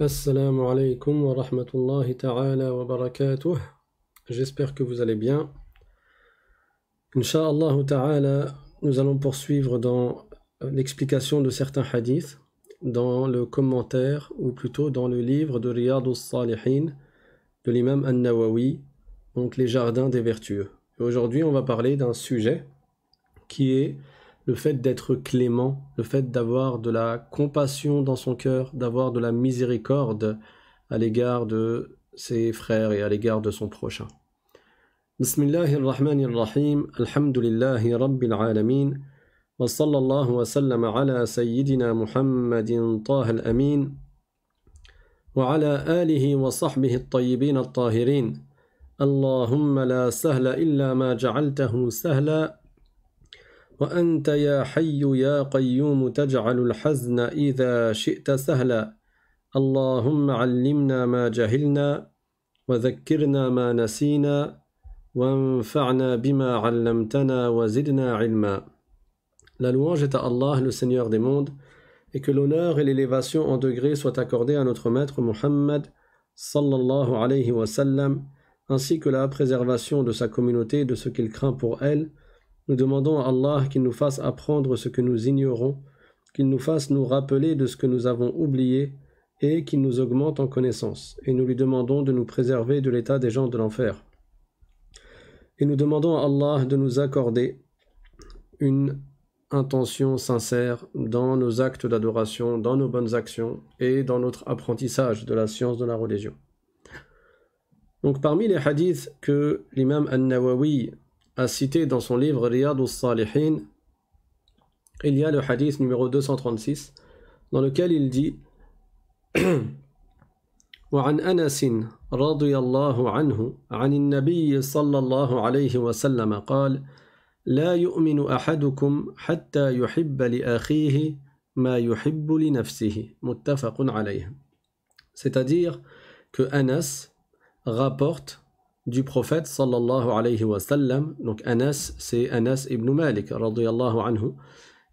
Assalamu alaikum wa rahmatullahi ta'ala wa barakatuh. J'espère que vous allez bien. Inch'Allah ta'ala, nous allons poursuivre dans l'explication de certains hadiths dans le commentaire, ou plutôt dans le livre de Riyad salihin de l'imam al nawawi donc les jardins des vertueux. Aujourd'hui, on va parler d'un sujet qui est le fait d'être clément, le fait d'avoir de la compassion dans son cœur, d'avoir de la miséricorde à l'égard de ses frères et à l'égard de son prochain. Bismillahir Rahmanir Rahim, Alhamdulillahi Rabbil Alamin, wa sallallahu wa sallam ala Sayyidina Muhammadin Ta'hal amin wa ala alihi wa sahbihi al-Tayyibin al-Tahirin. Allahumma la sahla illa ma ja'altahu sahla, وأنت يا حي يا قيوم تجعل الحزن إذا شئت سهلا اللهم علمنا ما جهلنا وذكرنا ما نسينا وانفعنا بما علمتنا وزدنا علما La louange est à Allah, le Seigneur des mondes, et que l'honneur et l'élévation en degré soient accordés à notre maître Muhammad sallallahu alayhi wa sallam, ainsi que la préservation de sa communauté et de ce qu'il craint pour elle, Nous demandons à Allah qu'il nous fasse apprendre ce que nous ignorons, qu'il nous fasse nous rappeler de ce que nous avons oublié et qu'il nous augmente en connaissance. Et nous lui demandons de nous préserver de l'état des gens de l'enfer. Et nous demandons à Allah de nous accorder une intention sincère dans nos actes d'adoration, dans nos bonnes actions et dans notre apprentissage de la science de la religion. Donc parmi les hadiths que l'imam An-Nawawi a cité dans son livre Riyad al-Salihin, il y a le hadith numéro 236, dans lequel il dit وعن أنس رضي الله عنه عن النبي صلى الله عليه وسلم قال لا يؤمن أحدكم حتى يحب لأخيه ما يحب لنفسه متفق عليه C'est-à-dire que Anas rapporte du prophète sallallahu alayhi wa sallam. Donc Anas, c'est Anas ibn Malik anhu.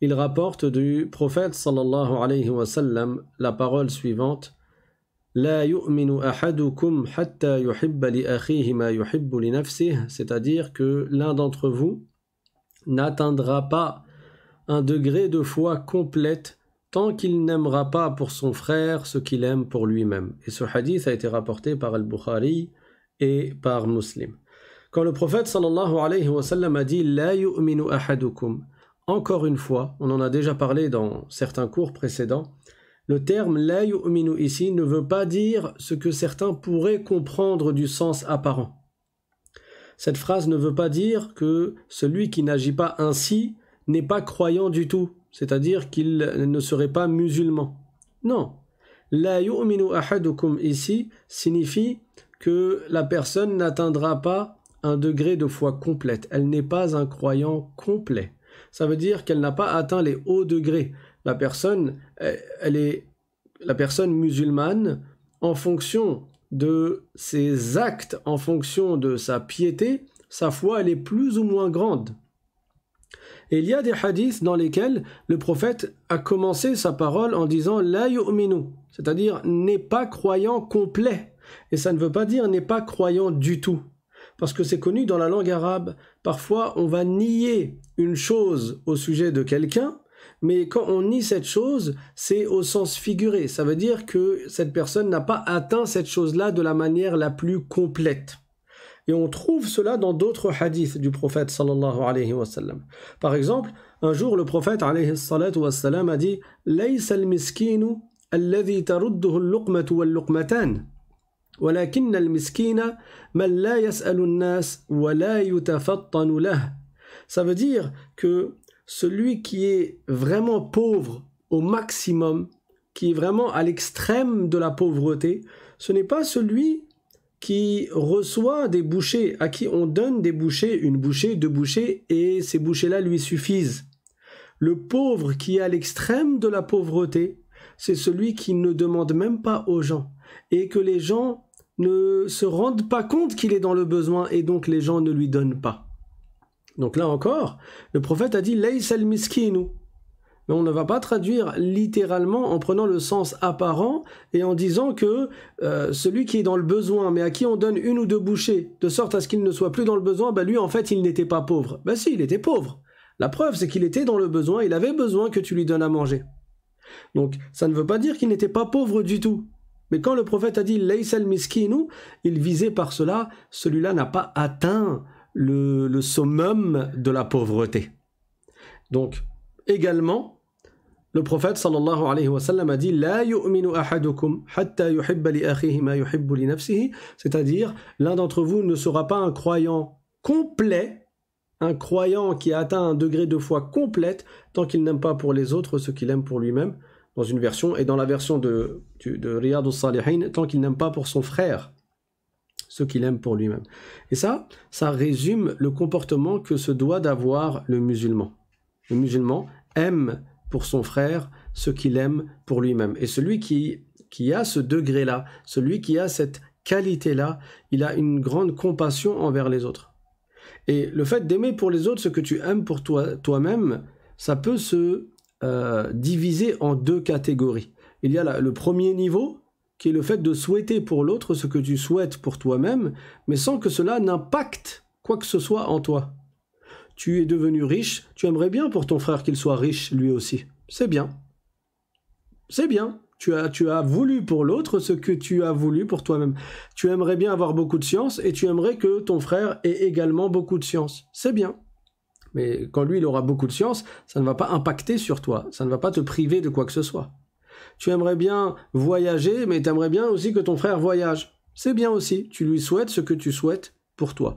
Il rapporte du prophète sallallahu alayhi wa sallam la parole suivante La yu'minu ahadukum hatta yuhibba li akhihi ma yuhibbu li c'est-à-dire que l'un d'entre vous n'atteindra pas un degré de foi complète tant qu'il n'aimera pas pour son frère ce qu'il aime pour lui-même. Et ce hadith a été rapporté par Al-Bukhari et par musulmans. Quand le prophète sallallahu alayhi wa sallam a dit La yu'minu ahadukum, encore une fois, on en a déjà parlé dans certains cours précédents, le terme la yu'minu ici ne veut pas dire ce que certains pourraient comprendre du sens apparent. Cette phrase ne veut pas dire que celui qui n'agit pas ainsi n'est pas croyant du tout, c'est-à-dire qu'il ne serait pas musulman. Non. La yu'minu ahadukum ici signifie que la personne n'atteindra pas un degré de foi complète. Elle n'est pas un croyant complet. Ça veut dire qu'elle n'a pas atteint les hauts degrés. La personne, elle est la personne musulmane en fonction de ses actes, en fonction de sa piété, sa foi elle est plus ou moins grande. Et il y a des hadiths dans lesquels le prophète a commencé sa parole en disant la yu'minu, c'est-à-dire n'est pas croyant complet. Et ça ne veut pas dire n'est pas croyant du tout. Parce que c'est connu dans la langue arabe. Parfois, on va nier une chose au sujet de quelqu'un, mais quand on nie cette chose, c'est au sens figuré. Ça veut dire que cette personne n'a pas atteint cette chose-là de la manière la plus complète. Et on trouve cela dans d'autres hadiths du prophète sallallahu alayhi wa Par exemple, un jour le prophète alayhi a dit « miskinu alladhi ça veut dire que celui qui est vraiment pauvre au maximum, qui est vraiment à l'extrême de la pauvreté, ce n'est pas celui qui reçoit des bouchées, à qui on donne des bouchées, une bouchée, deux bouchées, et ces bouchées-là lui suffisent. Le pauvre qui est à l'extrême de la pauvreté, c'est celui qui ne demande même pas aux gens, et que les gens ne se rendent pas compte qu'il est dans le besoin et donc les gens ne lui donnent pas. Donc là encore, le prophète a dit el miskinu. Mais on ne va pas traduire littéralement en prenant le sens apparent et en disant que euh, celui qui est dans le besoin, mais à qui on donne une ou deux bouchées, de sorte à ce qu'il ne soit plus dans le besoin, ben lui en fait il n'était pas pauvre. Ben si, il était pauvre. La preuve c'est qu'il était dans le besoin, il avait besoin que tu lui donnes à manger. Donc ça ne veut pas dire qu'il n'était pas pauvre du tout. Mais quand le prophète a dit miskinu, il visait par cela celui-là n'a pas atteint le, le, summum de la pauvreté. Donc, également, le prophète sallallahu alayhi wa sallam a dit La yu'minu ahadukum hatta yuhibba li akhihi ma c'est-à-dire l'un d'entre vous ne sera pas un croyant complet, un croyant qui a atteint un degré de foi complète tant qu'il n'aime pas pour les autres ce qu'il aime pour lui-même dans une version, et dans la version de, de Riyad al-Salihin, tant qu'il n'aime pas pour son frère ce qu'il aime pour lui-même. Et ça, ça résume le comportement que se doit d'avoir le musulman. Le musulman aime pour son frère ce qu'il aime pour lui-même. Et celui qui, qui a ce degré-là, celui qui a cette qualité-là, il a une grande compassion envers les autres. Et le fait d'aimer pour les autres ce que tu aimes pour toi-même, toi ça peut se euh, divisé en deux catégories. Il y a le premier niveau, qui est le fait de souhaiter pour l'autre ce que tu souhaites pour toi-même, mais sans que cela n'impacte quoi que ce soit en toi. Tu es devenu riche, tu aimerais bien pour ton frère qu'il soit riche lui aussi. C'est bien. C'est bien. Tu as, tu as voulu pour l'autre ce que tu as voulu pour toi-même. Tu aimerais bien avoir beaucoup de science et tu aimerais que ton frère ait également beaucoup de science. C'est bien. Mais quand lui, il aura beaucoup de science, ça ne va pas impacter sur toi, ça ne va pas te priver de quoi que ce soit. Tu aimerais bien voyager, mais tu aimerais bien aussi que ton frère voyage. C'est bien aussi, tu lui souhaites ce que tu souhaites pour toi.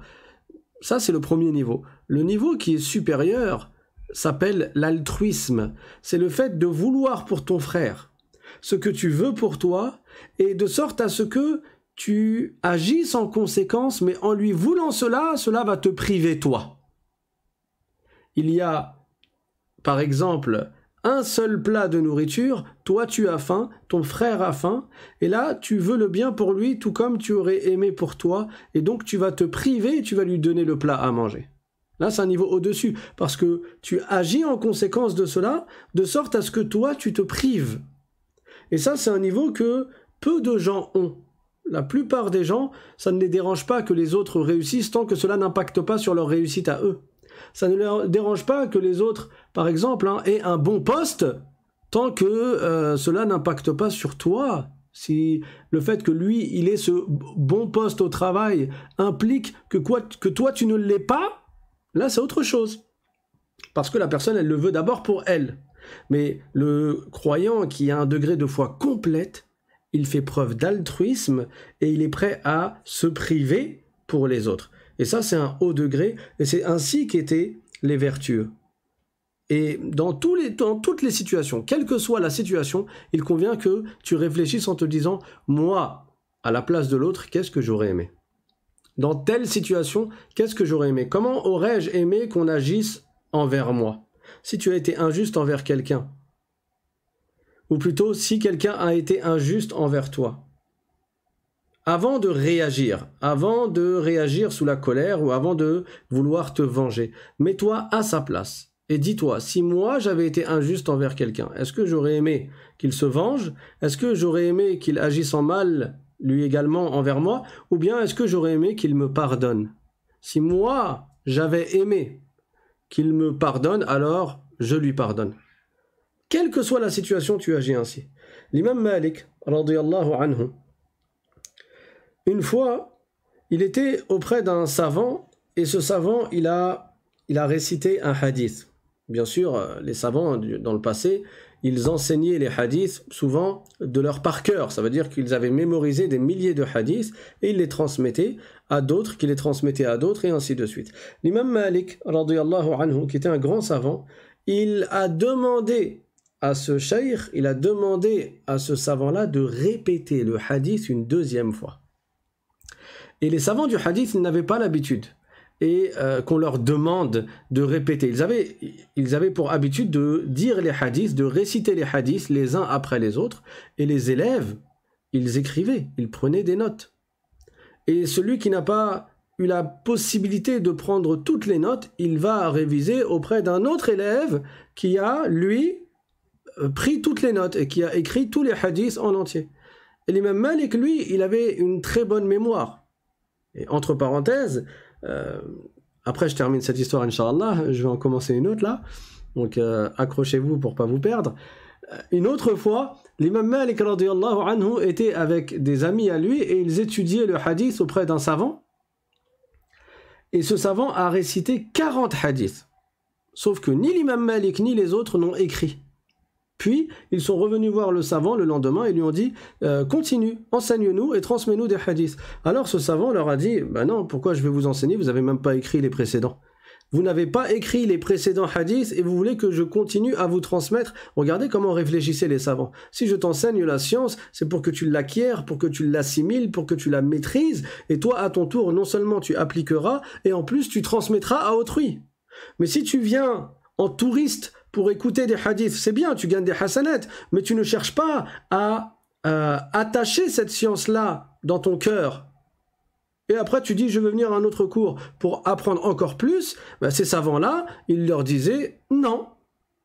Ça, c'est le premier niveau. Le niveau qui est supérieur s'appelle l'altruisme. C'est le fait de vouloir pour ton frère ce que tu veux pour toi, et de sorte à ce que tu agisses en conséquence, mais en lui voulant cela, cela va te priver toi il y a, par exemple, un seul plat de nourriture, toi tu as faim, ton frère a faim, et là tu veux le bien pour lui tout comme tu aurais aimé pour toi, et donc tu vas te priver et tu vas lui donner le plat à manger. Là c'est un niveau au-dessus, parce que tu agis en conséquence de cela, de sorte à ce que toi tu te prives. Et ça c'est un niveau que peu de gens ont. La plupart des gens, ça ne les dérange pas que les autres réussissent tant que cela n'impacte pas sur leur réussite à eux ça ne leur dérange pas que les autres, par exemple, hein, aient un bon poste tant que euh, cela n'impacte pas sur toi. Si le fait que lui, il ait ce bon poste au travail implique que, que toi, tu ne l'es pas, là, c'est autre chose. Parce que la personne, elle le veut d'abord pour elle. Mais le croyant qui a un degré de foi complète, il fait preuve d'altruisme et il est prêt à se priver pour les autres. Et ça, c'est un haut degré, et c'est ainsi qu'étaient les vertueux. Et dans, tous les, toutes les situations, quelle que soit la situation, il convient que tu réfléchisses en te disant, moi, à la place de l'autre, qu'est-ce que j'aurais aimé Dans telle situation, qu'est-ce que j'aurais aimé Comment aurais-je aimé qu'on agisse envers moi Si tu as été injuste envers quelqu'un, ou plutôt si quelqu'un a été injuste envers toi, avant de réagir, avant de réagir sous la colère ou avant de vouloir te venger. Mets-toi à sa place et dis-toi, si moi j'avais été injuste envers quelqu'un, est-ce que j'aurais aimé qu'il se venge Est-ce que j'aurais aimé qu'il agisse en mal lui également envers moi Ou bien est-ce que j'aurais aimé qu'il me pardonne Si moi j'avais aimé qu'il me pardonne, alors je lui pardonne. Quelle que soit la situation, tu agis ainsi. L'imam Malik, radiallahu anhu, une fois, il était auprès d'un savant et ce savant, il a, il a récité un hadith. Bien sûr, euh, les savants dans le passé, ils enseignaient les hadiths souvent de leur par cœur. Ça veut dire qu'ils avaient mémorisé des milliers de hadiths et ils les transmettaient à d'autres, qui les transmettaient à d'autres et ainsi de suite. L'imam Malik, anhu, qui était un grand savant, il a demandé à ce shaykh, il a demandé à ce savant-là de répéter le hadith une deuxième fois. Et les savants du hadith n'avaient pas l'habitude et euh, qu'on leur demande de répéter. Ils avaient, ils avaient pour habitude de dire les hadiths, de réciter les hadiths les uns après les autres, et les élèves, ils écrivaient, ils prenaient des notes. Et celui qui n'a pas eu la possibilité de prendre toutes les notes, il va réviser auprès d'un autre élève qui a, lui, euh, pris toutes les notes et qui a écrit tous les hadiths en entier. Et l'imam Malik, lui, il avait une très bonne mémoire. Et entre parenthèses, euh, après je termine cette histoire, Inch'Allah, je vais en commencer une autre là, donc euh, accrochez-vous pour pas vous perdre. Euh, une autre fois, l'imam Malik anhu était avec des amis à lui et ils étudiaient le hadith auprès d'un savant. Et ce savant a récité 40 hadiths. Sauf que ni l'imam Malik ni les autres n'ont écrit. Puis, ils sont revenus voir le savant le lendemain et lui ont dit euh, Continue, enseigne-nous et transmets-nous des hadiths. Alors ce savant leur a dit Ben non, pourquoi je vais vous enseigner Vous n'avez même pas écrit les précédents. Vous n'avez pas écrit les précédents hadiths et vous voulez que je continue à vous transmettre. Regardez comment réfléchissaient les savants. Si je t'enseigne la science, c'est pour que tu l'acquières, pour que tu l'assimiles, pour que tu la maîtrises. Et toi, à ton tour, non seulement tu appliqueras, et en plus, tu transmettras à autrui. Mais si tu viens en touriste pour écouter des hadiths, c'est bien, tu gagnes des hasanats, mais tu ne cherches pas à euh, attacher cette science-là dans ton cœur. Et après, tu dis, je veux venir à un autre cours pour apprendre encore plus. Ben, ces savants-là, ils leur disaient, non,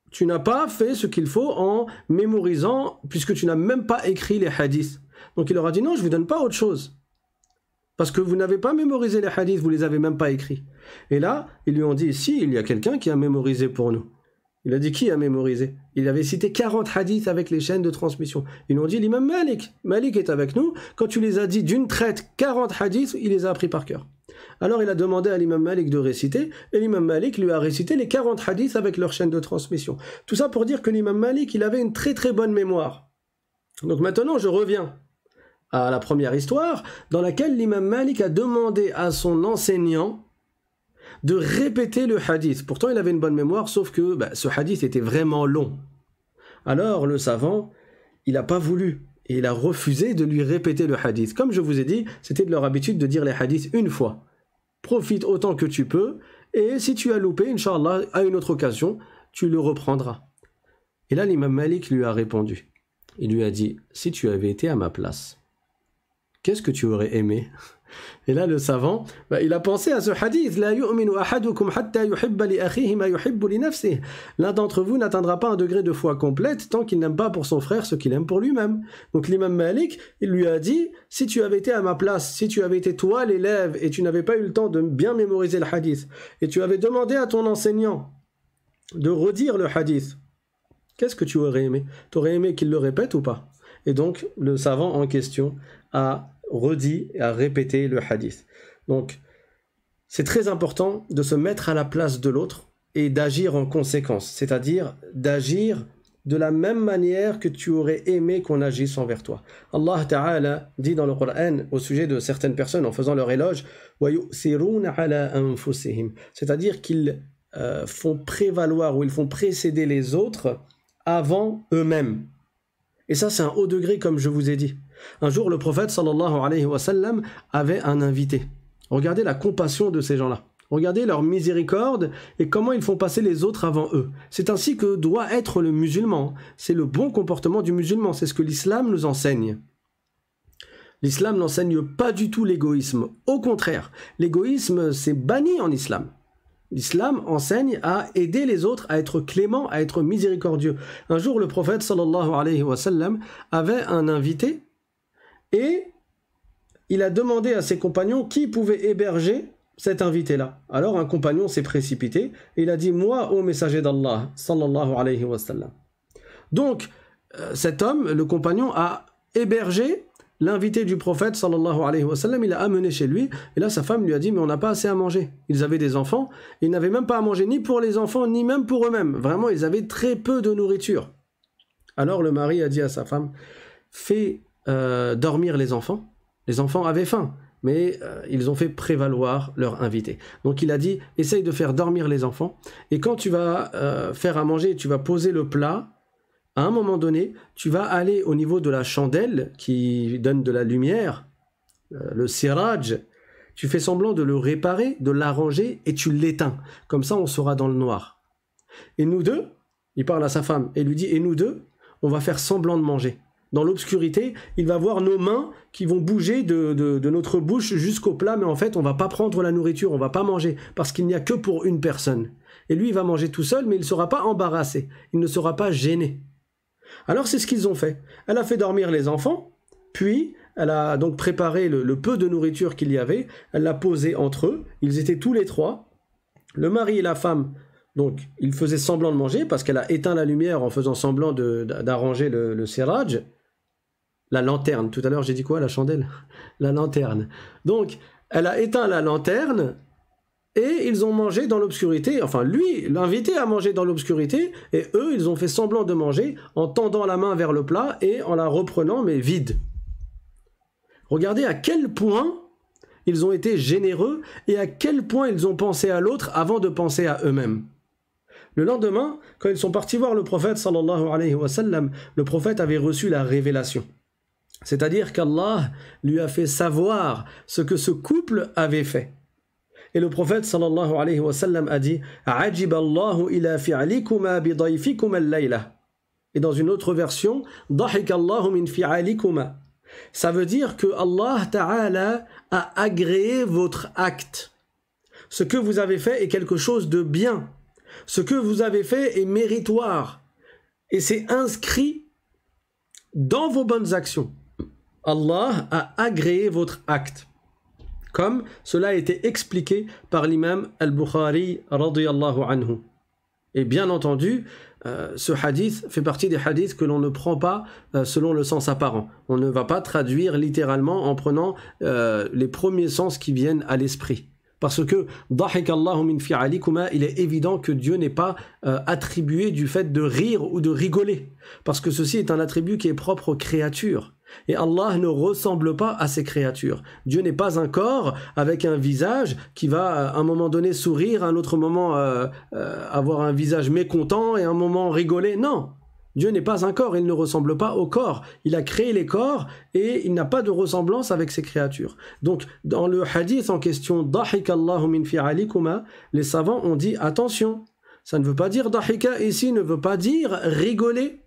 tu n'as pas fait ce qu'il faut en mémorisant, puisque tu n'as même pas écrit les hadiths. Donc il leur a dit, non, je ne vous donne pas autre chose. Parce que vous n'avez pas mémorisé les hadiths, vous les avez même pas écrits. Et là, ils lui ont dit, si, il y a quelqu'un qui a mémorisé pour nous. Il a dit qui a mémorisé Il avait cité 40 hadiths avec les chaînes de transmission. Ils ont dit l'imam Malik. Malik est avec nous. Quand tu les as dit d'une traite 40 hadiths, il les a appris par cœur. Alors il a demandé à l'imam Malik de réciter, et l'imam Malik lui a récité les 40 hadiths avec leur chaîne de transmission. Tout ça pour dire que l'imam Malik, il avait une très très bonne mémoire. Donc maintenant, je reviens à la première histoire, dans laquelle l'imam Malik a demandé à son enseignant, de répéter le hadith. Pourtant, il avait une bonne mémoire, sauf que bah, ce hadith était vraiment long. Alors, le savant, il n'a pas voulu et il a refusé de lui répéter le hadith. Comme je vous ai dit, c'était de leur habitude de dire les hadiths une fois. Profite autant que tu peux, et si tu as loupé, Inch'Allah, à une autre occasion, tu le reprendras. Et là, l'imam Malik lui a répondu. Il lui a dit, si tu avais été à ma place, qu'est-ce que tu aurais aimé et là, le savant, bah, il a pensé à ce hadith L'un d'entre vous n'atteindra pas un degré de foi complète tant qu'il n'aime pas pour son frère ce qu'il aime pour lui-même. Donc l'imam Malik, il lui a dit Si tu avais été à ma place, si tu avais été toi l'élève et tu n'avais pas eu le temps de bien mémoriser le hadith, et tu avais demandé à ton enseignant de redire le hadith, qu'est-ce que tu aurais aimé Tu aurais aimé qu'il le répète ou pas Et donc, le savant en question a redit et a répété le hadith. Donc, c'est très important de se mettre à la place de l'autre et d'agir en conséquence, c'est-à-dire d'agir de la même manière que tu aurais aimé qu'on agisse envers toi. Allah dit dans le Coran au sujet de certaines personnes en faisant leur éloge c'est-à-dire qu'ils euh, font prévaloir ou ils font précéder les autres avant eux-mêmes. Et ça, c'est un haut degré, comme je vous ai dit. Un jour, le prophète sallallahu alayhi wa avait un invité. Regardez la compassion de ces gens-là. Regardez leur miséricorde et comment ils font passer les autres avant eux. C'est ainsi que doit être le musulman. C'est le bon comportement du musulman. C'est ce que l'islam nous enseigne. L'islam n'enseigne pas du tout l'égoïsme. Au contraire, l'égoïsme, s'est banni en islam. L'islam enseigne à aider les autres, à être clément, à être miséricordieux. Un jour, le prophète sallallahu alayhi wa avait un invité et il a demandé à ses compagnons qui pouvait héberger cet invité-là. Alors un compagnon s'est précipité et il a dit Moi, ô messager d'Allah, sallallahu alayhi wa Donc, euh, cet homme, le compagnon, a hébergé l'invité du prophète, sallallahu alayhi wa Il l'a amené chez lui et là, sa femme lui a dit Mais on n'a pas assez à manger. Ils avaient des enfants, ils n'avaient même pas à manger ni pour les enfants, ni même pour eux-mêmes. Vraiment, ils avaient très peu de nourriture. Alors le mari a dit à sa femme Fais euh, dormir les enfants. Les enfants avaient faim, mais euh, ils ont fait prévaloir leur invité. Donc il a dit, essaye de faire dormir les enfants, et quand tu vas euh, faire à manger, tu vas poser le plat, à un moment donné, tu vas aller au niveau de la chandelle qui donne de la lumière, le siraj, tu fais semblant de le réparer, de l'arranger, et tu l'éteins. Comme ça, on sera dans le noir. Et nous deux, il parle à sa femme et lui dit, et nous deux, on va faire semblant de manger dans l'obscurité, il va voir nos mains qui vont bouger de, notre bouche jusqu'au plat, mais en fait, on va pas prendre la nourriture, on va pas manger, parce qu'il n'y a que pour une personne. Et lui, il va manger tout seul, mais il ne sera pas embarrassé, il ne sera pas gêné. Alors, c'est ce qu'ils ont fait. Elle a fait dormir les enfants, puis elle a donc préparé le, peu de nourriture qu'il y avait, elle l'a posé entre eux, ils étaient tous les trois, le mari et la femme donc, il faisait semblant de manger parce qu'elle a éteint la lumière en faisant semblant d'arranger le, le serrage. La lanterne. Tout à l'heure, j'ai dit quoi La chandelle La lanterne. Donc, elle a éteint la lanterne et ils ont mangé dans l'obscurité. Enfin, lui, l'invité a mangé dans l'obscurité et eux, ils ont fait semblant de manger en tendant la main vers le plat et en la reprenant, mais vide. Regardez à quel point ils ont été généreux et à quel point ils ont pensé à l'autre avant de penser à eux-mêmes. Le lendemain, quand ils sont partis voir le prophète sallallahu alayhi wa sallam, le prophète avait reçu la révélation. C'est-à-dire qu'Allah lui a fait savoir ce que ce couple avait fait. Et le prophète sallallahu alayhi wa sallam a dit Allahu ila fi'alikuma bidayfikuma al-layla. Et dans une autre version, Dahikallahu min fi'alikuma. Ça veut dire que Allah Ta'ala a agréé votre acte. Ce que vous avez fait est quelque chose de bien. Ce que vous avez fait est méritoire. Et c'est inscrit dans vos bonnes actions. Allah a agréé votre acte. Comme cela a été expliqué par l'imam al-Bukhari anhu. Et bien entendu, euh, ce hadith fait partie des hadiths que l'on ne prend pas euh, selon le sens apparent. On ne va pas traduire littéralement en prenant euh, les premiers sens qui viennent à l'esprit. Parce que il est évident que Dieu n'est pas euh, attribué du fait de rire ou de rigoler. Parce que ceci est un attribut qui est propre aux créatures. Et Allah ne ressemble pas à ses créatures. Dieu n'est pas un corps avec un visage qui va à un moment donné sourire, à un autre moment euh, euh, avoir un visage mécontent et à un moment rigoler. Non, Dieu n'est pas un corps, il ne ressemble pas au corps. Il a créé les corps et il n'a pas de ressemblance avec ses créatures. Donc, dans le hadith en question, min les savants ont dit attention, ça ne veut pas dire dahika ici, ne veut pas dire rigoler.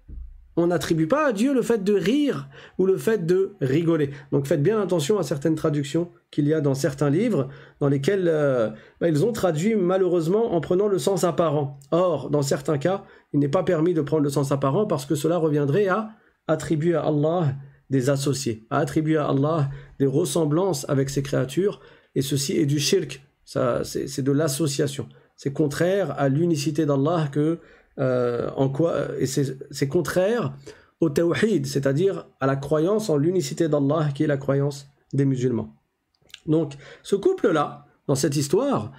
On n'attribue pas à Dieu le fait de rire ou le fait de rigoler. Donc faites bien attention à certaines traductions qu'il y a dans certains livres dans lesquels euh, bah, ils ont traduit malheureusement en prenant le sens apparent. Or, dans certains cas, il n'est pas permis de prendre le sens apparent parce que cela reviendrait à attribuer à Allah des associés, à attribuer à Allah des ressemblances avec ses créatures, et ceci est du shirk, c'est de l'association. C'est contraire à l'unicité d'Allah que euh, en quoi et c'est contraire au tawhid, c'est-à-dire à la croyance en l'unicité d'Allah qui est la croyance des musulmans. Donc, ce couple-là, dans cette histoire,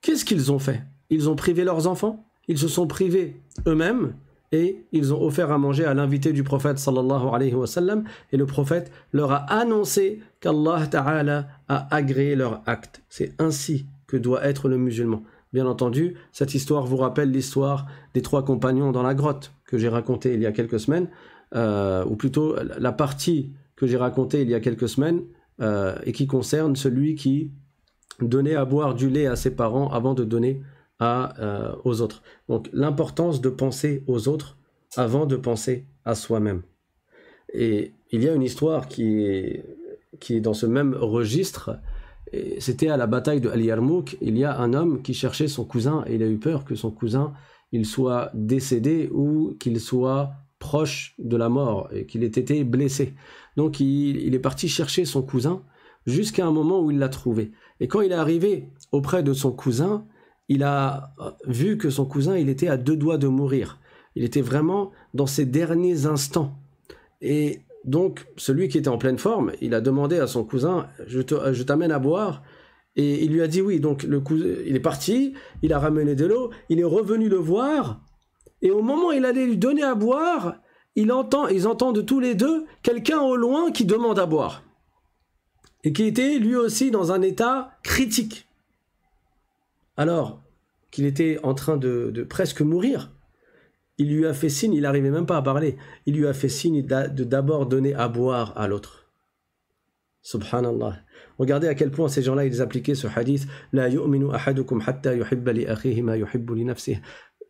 qu'est-ce qu'ils ont fait Ils ont privé leurs enfants, ils se sont privés eux-mêmes, et ils ont offert à manger à l'invité du prophète sallallahu alayhi wa sallam, et le prophète leur a annoncé qu'Allah ta'ala a agréé leur acte. C'est ainsi que doit être le musulman. Bien entendu, cette histoire vous rappelle l'histoire des trois compagnons dans la grotte que j'ai racontée il y a quelques semaines, euh, ou plutôt la partie que j'ai racontée il y a quelques semaines, euh, et qui concerne celui qui donnait à boire du lait à ses parents avant de donner à, euh, aux autres. Donc l'importance de penser aux autres avant de penser à soi-même. Et il y a une histoire qui est, dans ce même registre. C'était à la bataille de Al-Yarmouk. Il y a un homme qui cherchait son cousin et il a eu peur que son cousin il soit décédé ou qu'il soit proche de la mort et qu'il ait été blessé. Donc il, est parti chercher son cousin jusqu'à un moment où il l'a trouvé. Et quand il est arrivé auprès de son cousin, il a euh, vu que son cousin, il était à deux doigts de mourir. Il était vraiment dans ses derniers instants. Et donc, celui qui était en pleine forme, il a demandé à son cousin, je t'amène à boire. Et il lui a dit oui. Donc, le cousin, il est parti, il a ramené de l'eau, il est revenu le voir. Et au moment où il allait lui donner à boire, ils entendent tous les deux quelqu'un au loin qui demande à boire. Et qui était lui aussi dans un état critique. Alors qu'il était en train de, presque mourir, il lui a fait signe, il n'arrivait même pas à parler, il lui a fait signe de d'abord donner à boire à l'autre. Subhanallah. Regardez à quel point ces gens-là, ils appliquaient ce hadith. La yu'minu ahadukum hatta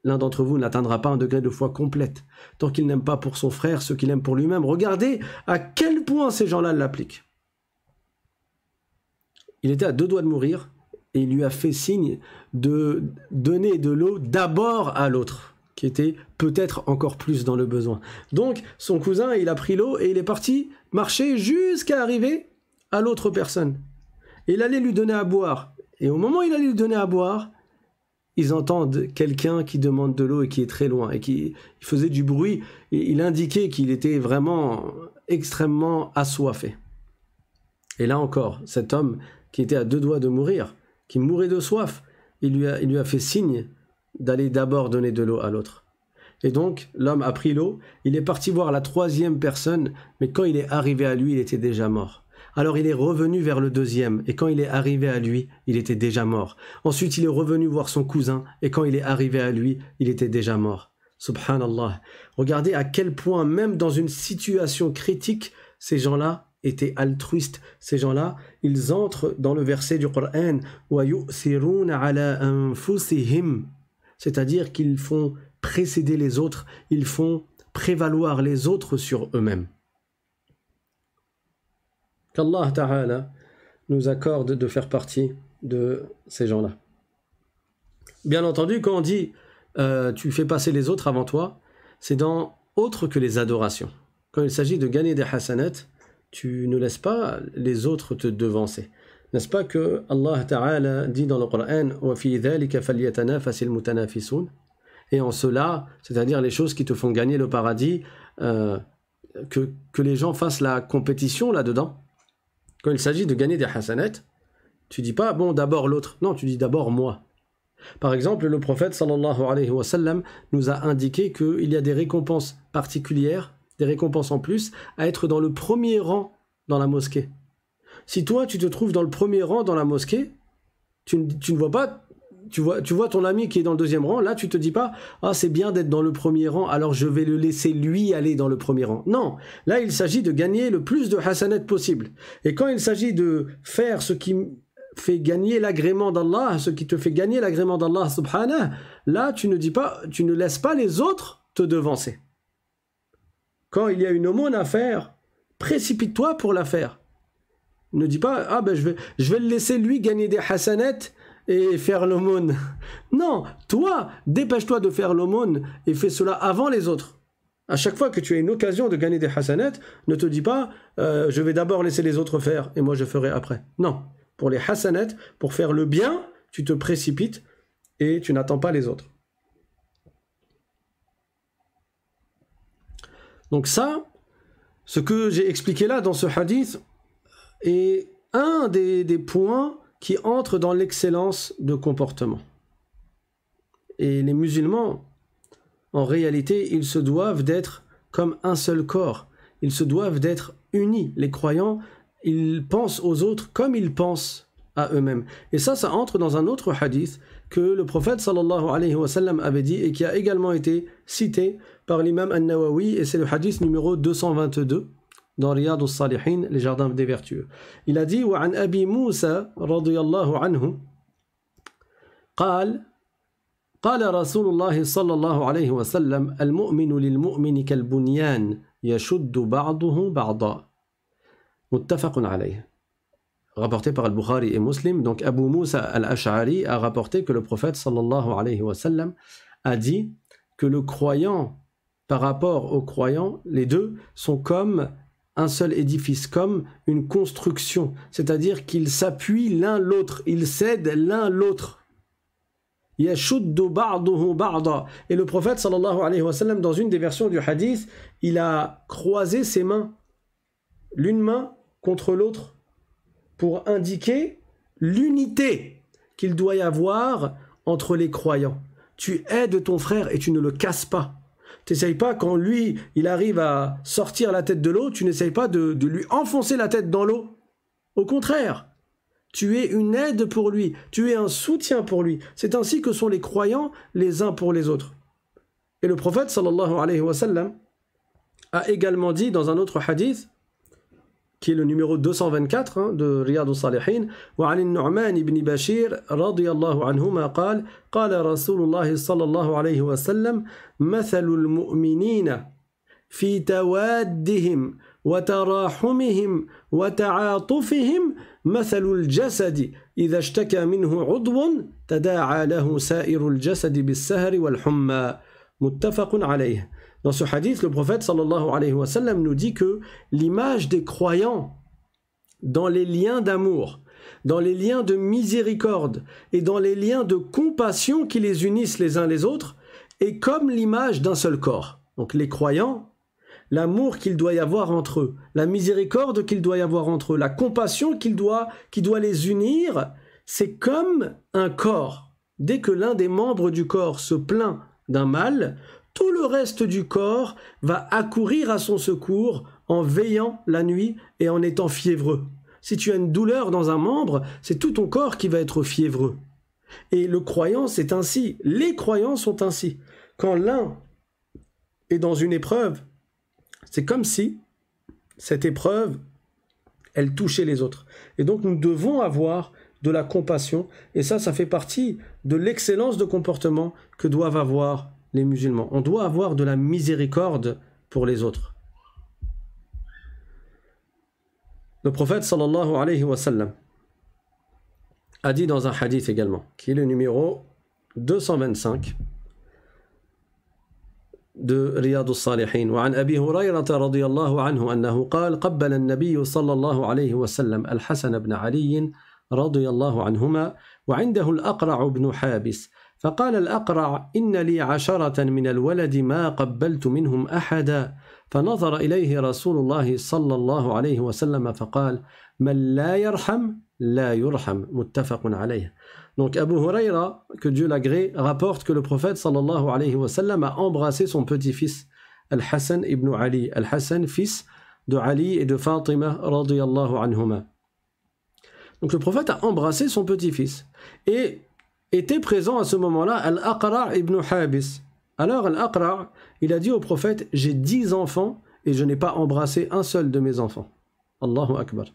L'un d'entre vous n'atteindra pas un degré de foi complète tant qu'il n'aime pas pour son frère ce qu'il aime pour lui-même. Regardez à quel point ces gens-là l'appliquent. Il était à deux doigts de mourir et il lui a fait signe de donner de l'eau d'abord à l'autre qui était peut-être encore plus dans le besoin. Donc son cousin, il a pris l'eau et il est parti marcher jusqu'à arriver à l'autre personne. Et il allait lui donner à boire. Et au moment où il allait lui donner à boire, ils entendent quelqu'un qui demande de l'eau et qui est très loin et qui faisait du bruit. Et il indiquait qu'il était vraiment extrêmement assoiffé. Et là encore, cet homme qui était à deux doigts de mourir, qui mourait de soif, il lui il lui a fait signe d'aller d'abord donner de l'eau à l'autre. Et donc, l'homme a pris l'eau, il est parti voir la troisième personne, mais quand il est arrivé à lui, il était déjà mort. Alors il est revenu vers le deuxième, et quand il est arrivé à lui, il était déjà mort. Ensuite il est revenu voir son cousin, et quand il est arrivé à lui, il était déjà mort. Subhanallah. Regardez à quel point, même dans une situation critique, ces gens-là étaient altruistes. Ces gens-là, ils entrent dans le verset du Coran c'est-à-dire qu'ils font précéder les autres, ils font prévaloir les autres sur eux-mêmes qu'Allah Ta'ala nous accorde de faire partie de ces gens-là. Bien entendu, quand on dit euh, tu fais passer les autres avant toi, c'est dans autre que les adorations. Quand il s'agit de gagner des hassanates, tu ne laisses pas les autres te devancer. N'est-ce pas que Allah Ta'ala dit dans le Coran Et en cela, c'est-à-dire les choses qui te font gagner le paradis, euh, que, que les gens fassent la compétition là-dedans il s'agit de gagner des hassanets tu dis pas, bon, d'abord l'autre. Non, tu dis d'abord moi. Par exemple, le prophète sallallahu alayhi wa sallam nous a indiqué qu'il y a des récompenses particulières, des récompenses en plus, à être dans le premier rang dans la mosquée. Si toi, tu te trouves dans le premier rang dans la mosquée, tu ne vois pas tu vois, tu vois ton ami qui est dans le deuxième rang, là tu te dis pas ah c'est bien d'être dans le premier rang, alors je vais le laisser lui aller dans le premier rang. Non, là il s'agit de gagner le plus de hasanet possible. Et quand il s'agit de faire ce qui fait gagner l'agrément d'Allah, ce qui te fait gagner l'agrément d'Allah subhanahu, là tu ne dis pas tu ne laisses pas les autres te devancer. Quand il y a une aumône à faire, précipite-toi pour la faire. Ne dis pas ah ben je vais je vais le laisser lui gagner des hassanet et faire l'aumône. Non, toi, dépêche-toi de faire l'aumône et fais cela avant les autres. À chaque fois que tu as une occasion de gagner des hasanettes, ne te dis pas euh, je vais d'abord laisser les autres faire et moi je ferai après. Non, pour les hasanettes, pour faire le bien, tu te précipites et tu n'attends pas les autres. Donc ça, ce que j'ai expliqué là dans ce hadith est un des points qui entre dans l'excellence de comportement. Et les musulmans, en réalité, ils se doivent d'être comme un seul corps. Ils se doivent d'être unis. Les croyants, ils pensent aux autres comme ils pensent à eux-mêmes. Et ça, ça entre dans un autre hadith que le prophète sallallahu alayhi wa sallam avait dit et qui a également été cité par l'imam An-Nawawi et c'est le hadith numéro 222 dans Riyad al-Salihin, les jardins des vertueux. Il a dit وعن أبي موسى رضي الله عنه قال قال رسول الله صلى الله عليه وسلم المؤمن للمؤمن كالبنيان يشد بعضه بعضا متفق عليه rapporté par Al-Bukhari et Muslim, donc Abu Musa al-Ash'ari a rapporté que le prophète sallallahu alayhi wa sallam a dit que le croyant par rapport au croyant, les deux sont comme un seul édifice, comme une construction, c'est-à-dire qu'ils s'appuient l'un l'autre, ils cèdent l'un l'autre. Et le prophète sallallahu alayhi wa sallam, dans une des versions du hadith, il a croisé ses mains, l'une main contre l'autre, pour indiquer l'unité qu'il doit y avoir entre les croyants. Tu aides ton frère et tu ne le casses pas. T'essayes pas, quand lui, il arrive à sortir la tête de l'eau, tu n'essayes pas de, de lui enfoncer la tête dans l'eau. Au contraire, tu es une aide pour lui, tu es un soutien pour lui. C'est ainsi que sont les croyants les uns pour les autres. Et le prophète sallallahu alayhi wa sallam a également dit dans un autre hadith qui est le numéro 224 hein, de Riyad al-Salihin, وعن النعمان بن بشير رضي الله عنهما قال قال رسول الله صلى الله عليه وسلم مثل المؤمنين في توادهم وتراحمهم وتعاطفهم مثل الجسد إذا اشتكى منه عضو تداعى له سائر الجسد بالسهر والحمى متفق عليه Dans ce hadith, le prophète alayhi wa sallam nous dit que l'image des croyants dans les liens d'amour, dans les liens de miséricorde et dans les liens de compassion qui les unissent les uns les autres est comme l'image d'un seul corps. Donc les croyants, l'amour qu'il doit y avoir entre eux, la miséricorde qu'il doit y avoir entre eux, la compassion qui doit les unir, c'est comme un corps. Dès que l'un des membres du corps se plaint d'un mal, tout le reste du corps va accourir à son secours en veillant la nuit et en étant fiévreux. Si tu as une douleur dans un membre, c'est tout ton corps qui va être fiévreux. Et le croyant, c'est ainsi. Les croyants sont ainsi. Quand l'un est dans une épreuve, c'est comme si cette épreuve, elle touchait les autres. Et donc nous devons avoir de la compassion. Et ça, ça fait partie de l'excellence de comportement que doivent avoir les musulmans. On doit avoir de la miséricorde pour les autres. Le prophète sallallahu alayhi wa sallam a dit dans un hadith également, qui est le numéro 225 de Riyad al-Salihin. وعن أبي هريرة رضي الله عنه أنه قال قبل النبي صلى الله عليه وسلم الحسن بن علي رضي الله عنهما وعنده الأقرع بن حابس فقال الأقرع إن لي عشرة من الولد ما قبلت منهم أحدا فنظر إليه رسول الله صلى الله عليه وسلم فقال من لا يرحم لا يرحم متفق عليه Donc Abu Huraira, que Dieu l'agrée, rapporte que le prophète sallallahu alayhi wa sallam a embrassé son petit-fils, Al-Hassan ibn Ali, Al-Hassan fils de Ali et de Fatima radiyallahu anhumah. Donc le prophète a embrassé son petit-fils. Et était présent à ce moment-là Al-Aqra ibn Habis. Alors Al-Aqra, il a dit au prophète J'ai dix enfants et je n'ai pas embrassé un seul de mes enfants. Allahu Akbar.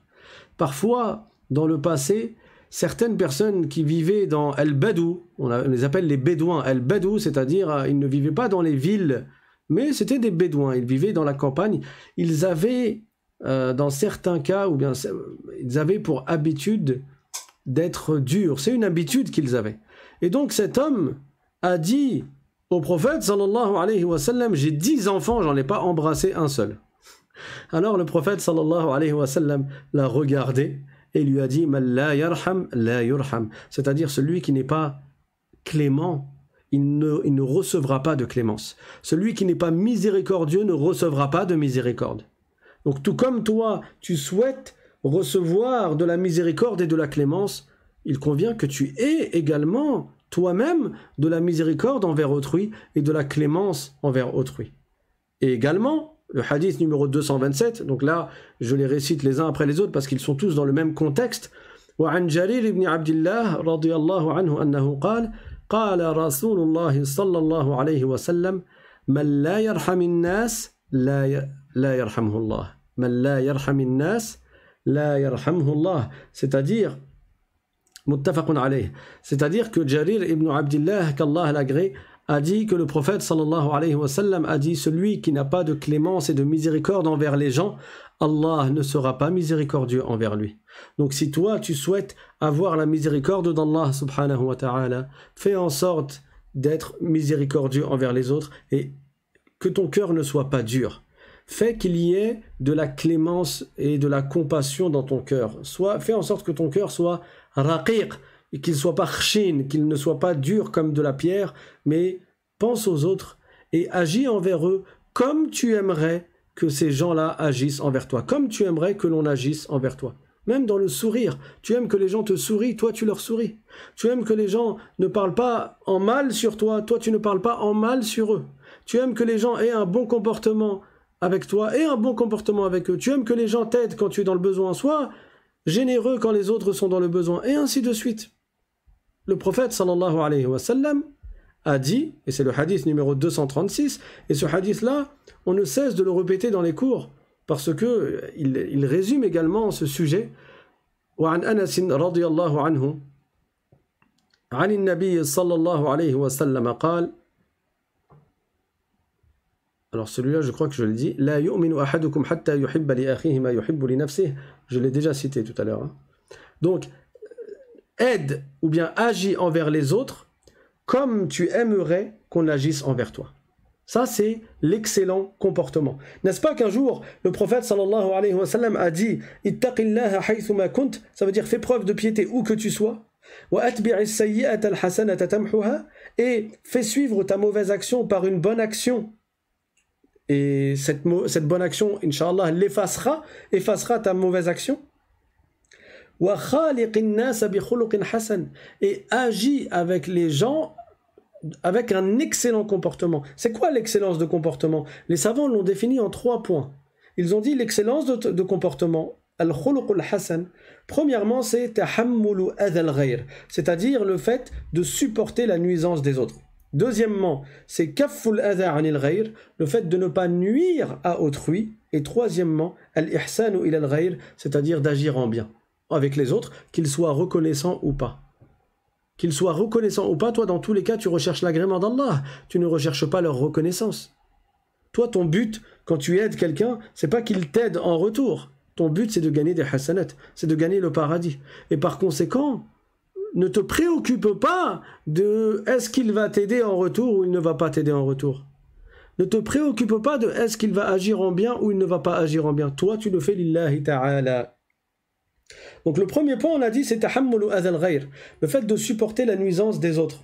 Parfois, dans le passé, certaines personnes qui vivaient dans Al-Badou, on, les appelle les Bédouins, Al-Badou, c'est-à-dire euh, ils ne vivaient pas dans les villes, mais c'était des Bédouins, ils vivaient dans la campagne, ils avaient, euh, dans certains cas, ou bien euh, ils avaient pour habitude d'être durs, c'est une habitude qu'ils avaient. Et donc cet homme a dit au prophète sallallahu alayhi wa sallam, j'ai dix enfants, j'en ai pas embrassé un seul. Alors le prophète l'a regardé et lui a dit, C'est-à-dire celui qui n'est pas clément, il ne, il ne, recevra pas de clémence. Celui qui n'est pas miséricordieux ne recevra pas de miséricorde. Donc tout comme toi, tu souhaites recevoir de la miséricorde et de la clémence, il convient que tu aies également toi-même de la miséricorde envers autrui et de la clémence envers autrui. Et également, le hadith numéro 227, donc là, je les récite les uns après les autres parce qu'ils sont tous dans le même contexte. Wa جرير بن عبد الله رضي الله عنه أنه قال قال رسول الله صلى الله عليه وسلم من لا يرحم الناس لا لا يرحمه الله من لا يرحم c'est-à-dire Muttafaqun alayh. C'est-à-dire que Jarir ibn Abdullah, qu'Allah l'agré, a dit que le prophète sallallahu alayhi wa sallam a dit Celui qui n'a pas de clémence et de miséricorde envers les gens, Allah ne sera pas miséricordieux envers lui. Donc si toi tu souhaites avoir la miséricorde d'Allah subhanahu wa ta'ala, fais en sorte d'être miséricordieux envers les autres et que ton cœur ne soit pas dur. Fais qu'il y ait de la clémence et de la compassion dans ton cœur. Soit, fais en sorte que ton cœur soit et qu'il soit pas chine, qu'il ne soit pas dur comme de la pierre, mais pense aux autres et agis envers eux comme tu aimerais que ces gens-là agissent envers toi, comme tu aimerais que l'on agisse envers toi. Même dans le sourire, tu aimes que les gens te sourient, toi tu leur souris. Tu aimes que les gens ne parlent pas en mal sur toi, toi tu ne parles pas en mal sur eux. Tu aimes que les gens aient un bon comportement avec toi et un bon comportement avec eux. Tu aimes que les gens t'aident quand tu es dans le besoin en soi, généreux quand les autres sont dans le besoin, et ainsi de suite. Le prophète sallallahu alayhi wa sallam a dit, et c'est le hadith numéro 236, et ce hadith-là, on ne cesse de le répéter dans les cours, parce que il, résume également ce sujet. Alors celui-là, je crois que je l'ai dit. Je l'ai déjà cité tout à l'heure. Hein. Donc, aide ou bien agis envers les autres comme tu aimerais qu'on agisse envers toi. Ça, c'est l'excellent comportement. N'est-ce pas qu'un jour, le prophète alayhi wa sallam a dit Ça veut dire fais preuve de piété où que tu sois. Et fais suivre ta mauvaise action par une bonne action et cette, cette bonne action, Inch'Allah, l'effacera, effacera ta mauvaise action. Et agis avec les gens avec un excellent comportement. C'est quoi l'excellence de comportement Les savants l'ont défini en trois points. Ils ont dit l'excellence de, comportement, al premièrement c'est cest-à-dire le fait de supporter la nuisance des autres. Deuxièmement, c'est kafful adha anil ghayr, le fait de ne pas nuire à autrui. Et troisièmement, al ou al ghayr, c'est-à-dire d'agir en bien avec les autres, qu'ils soient reconnaissants ou pas. Qu'ils soient reconnaissants ou pas, toi dans tous les cas, tu recherches l'agrément d'Allah, tu ne recherches pas leur reconnaissance. Toi, ton but, quand tu aides quelqu'un, c'est pas qu'il t'aide en retour. Ton but, c'est de gagner des hassanat, c'est de gagner le paradis. Et par conséquent, ne te préoccupe pas de est-ce qu'il va t'aider en retour ou il ne va pas t'aider en retour. Ne te préoccupe pas de est-ce qu'il va agir en bien ou il ne va pas agir en bien. Toi, tu le fais lillahi ta'ala. Donc le premier point, on a dit, c'est le fait de supporter la nuisance des autres.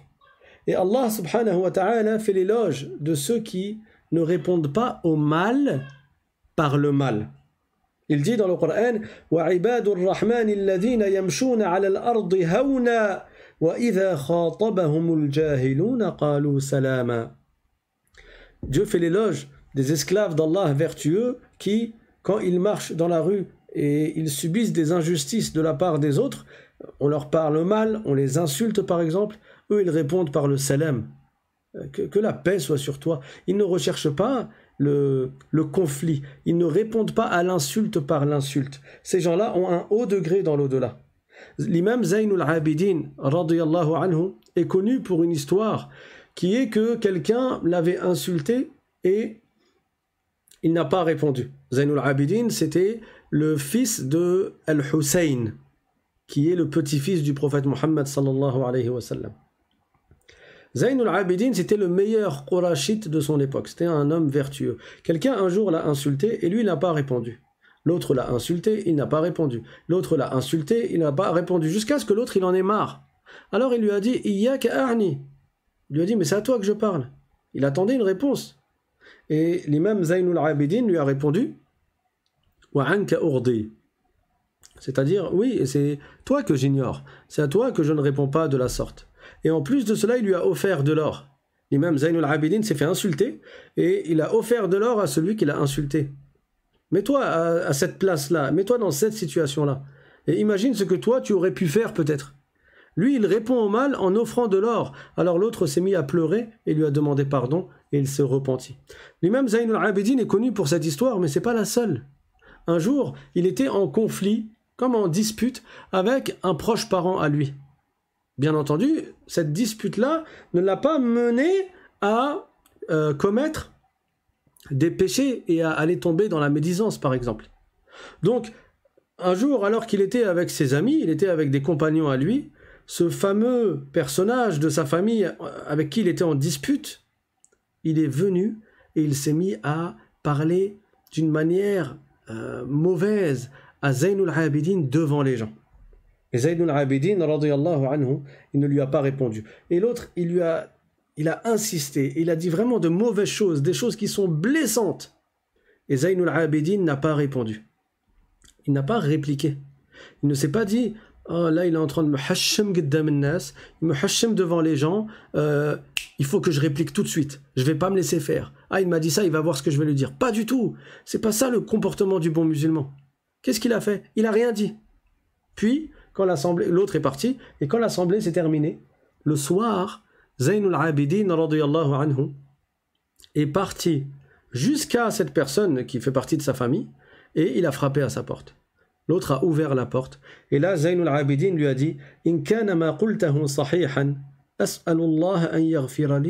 Et Allah subhanahu wa ta'ala fait l'éloge de ceux qui ne répondent pas au mal par le mal. Il dit dans le Coran Dieu fait l'éloge des esclaves d'Allah vertueux qui, quand ils marchent dans la rue et ils subissent des injustices de la part des autres, on leur parle mal, on les insulte par exemple, eux ils répondent par le salam. Euh, que la paix soit sur toi. Ils ne recherchent pas le, conflit. Ils ne répondent pas à l'insulte par l'insulte. Ces gens-là ont un haut degré dans l'au-delà. L'imam Zaynul Abidin anhu, est connu pour une histoire qui est que quelqu'un l'avait insulté et il n'a pas répondu. Zaynul Abidin, c'était le fils de Al-Hussein, qui est le petit-fils du prophète Mohammed sallallahu alayhi wa sallam. Zainul Abidin, c'était le meilleur Qurashite de son époque, c'était un homme vertueux. Quelqu'un un jour l'a insulté et lui, il n'a pas répondu. L'autre l'a insulté, il n'a pas répondu. L'autre l'a insulté, il n'a pas répondu. Jusqu'à ce que l'autre, il en ait marre. Alors il lui a dit, Iyak Arni. Il lui a dit, mais c'est à toi que je parle. Il attendait une réponse. Et l'imam Zainul Abidin lui a répondu, C'est-à-dire, oui, c'est toi que j'ignore. C'est à toi que je ne réponds pas de la sorte. Et en plus de cela, il lui a offert de l'or. L'imam Zainul Abidin s'est fait insulter et il a offert de l'or à celui qui l'a insulté. Mets-toi à, cette place-là, mets-toi dans cette situation-là. Et imagine ce que toi, tu aurais pu faire peut-être. Lui, il répond au mal en offrant de l'or. Alors l'autre s'est mis à pleurer et lui a demandé pardon et il s'est repenti. L'imam Zainul Abidin est connu pour cette histoire, mais c'est pas la seule. Un jour, il était en conflit, comme en dispute, avec un proche parent à lui bien entendu, cette dispute-là ne l'a pas mené à euh, commettre des péchés et à aller tomber dans la médisance, par exemple. Donc, un jour, alors qu'il était avec ses amis, il était avec des compagnons à lui, ce fameux personnage de sa famille euh, avec qui il était en dispute, il est venu et il s'est mis à parler d'une manière euh, mauvaise à Zaynul Abidin devant les gens. Et Zayd al-Abidin, anhu, il ne lui a pas répondu. Et l'autre, il lui a, il a insisté, il a dit vraiment de mauvaises choses, des choses qui sont blessantes. Et Zayn al-Abidin n'a pas répondu. Il n'a pas répliqué. Il ne s'est pas dit, ah, là il est en train de me hashem, nas, il me hashem devant les gens, euh, il faut que je réplique tout de suite, je ne vais pas me laisser faire. Ah, il m'a dit ça, il va voir ce que je vais lui dire. Pas du tout, c'est pas ça le comportement du bon musulman. Qu'est-ce qu'il a fait Il a rien dit. Puis, l'assemblée, l'autre est parti, et quand l'assemblée s'est terminée, le soir, Zainul Abidin anhu est parti jusqu'à cette personne qui fait partie de sa famille, et il a frappé à sa porte. L'autre a ouvert la porte, et là Zainul Abidin lui a dit In kana ma qultahu sahihan, an yaghfira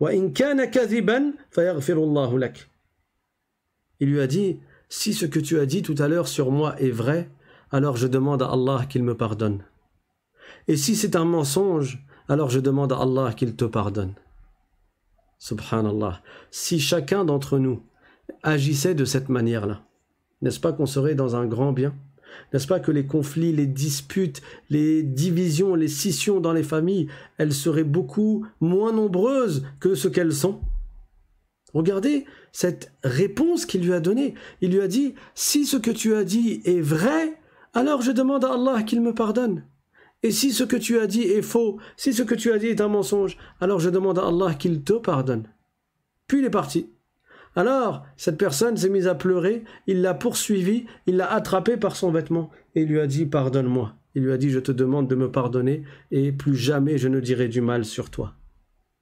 wa in kana lak. Il lui a dit Si ce que tu as dit tout à l'heure sur moi est vrai, alors je demande à Allah qu'il me pardonne. Et si c'est un mensonge, alors je demande à Allah qu'il te pardonne. Subhanallah. Si chacun d'entre nous agissait de cette manière-là, n'est-ce pas qu'on serait dans un grand bien N'est-ce pas que les conflits, les disputes, les divisions, les scissions dans les familles, elles seraient beaucoup moins nombreuses que ce qu'elles sont Regardez cette réponse qu'il lui a donnée. Il lui a dit, si ce que tu as dit est vrai, alors je demande à Allah qu'il me pardonne. Et si ce que tu as dit est faux, si ce que tu as dit est un mensonge, alors je demande à Allah qu'il te pardonne. Puis il est parti. Alors, cette personne s'est mise à pleurer, il l'a poursuivi, il l'a attrapé par son vêtement et lui a dit Pardonne-moi. Il lui a dit Je te demande de me pardonner et plus jamais je ne dirai du mal sur toi.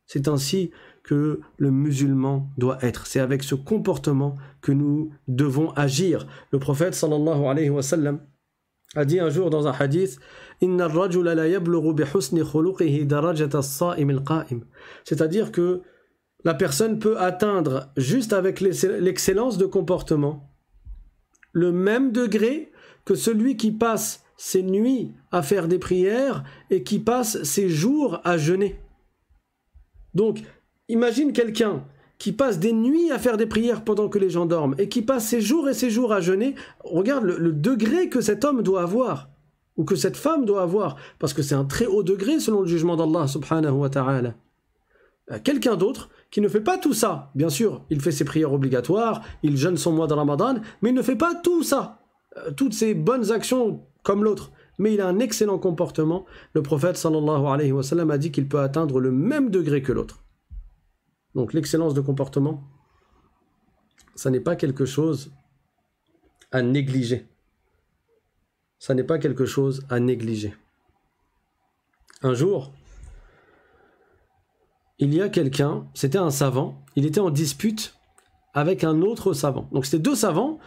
C'est ainsi que le musulman doit être. C'est avec ce comportement que nous devons agir. Le prophète sallallahu alayhi wa sallam a dit un jour dans un hadith C'est-à-dire que la personne peut atteindre, juste avec l'excellence de comportement, le même degré que celui qui passe ses nuits à faire des prières et qui passe ses jours à jeûner. Donc, imagine quelqu'un qui passe des nuits à faire des prières pendant que les gens dorment, et qui passe ses jours et ses jours à jeûner, regarde le, degré que cet homme doit avoir, ou que cette femme doit avoir, parce que c'est un très haut degré selon le jugement d'Allah subhanahu wa ta'ala. Euh, quelqu'un d'autre qui ne fait pas tout ça, bien sûr, il fait ses prières obligatoires, il jeûne son mois de Ramadan, mais il ne fait pas tout ça, euh, toutes ses bonnes actions comme l'autre mais il a un excellent comportement, le prophète sallallahu alayhi a dit qu'il peut atteindre le même degré que l'autre. Donc l'excellence de comportement, ça n'est pas quelque chose à négliger. Ça n'est pas quelque chose à négliger. Un jour, il y a quelqu'un, c'était un savant, il était en dispute avec un autre savant. Donc c'était deux savants,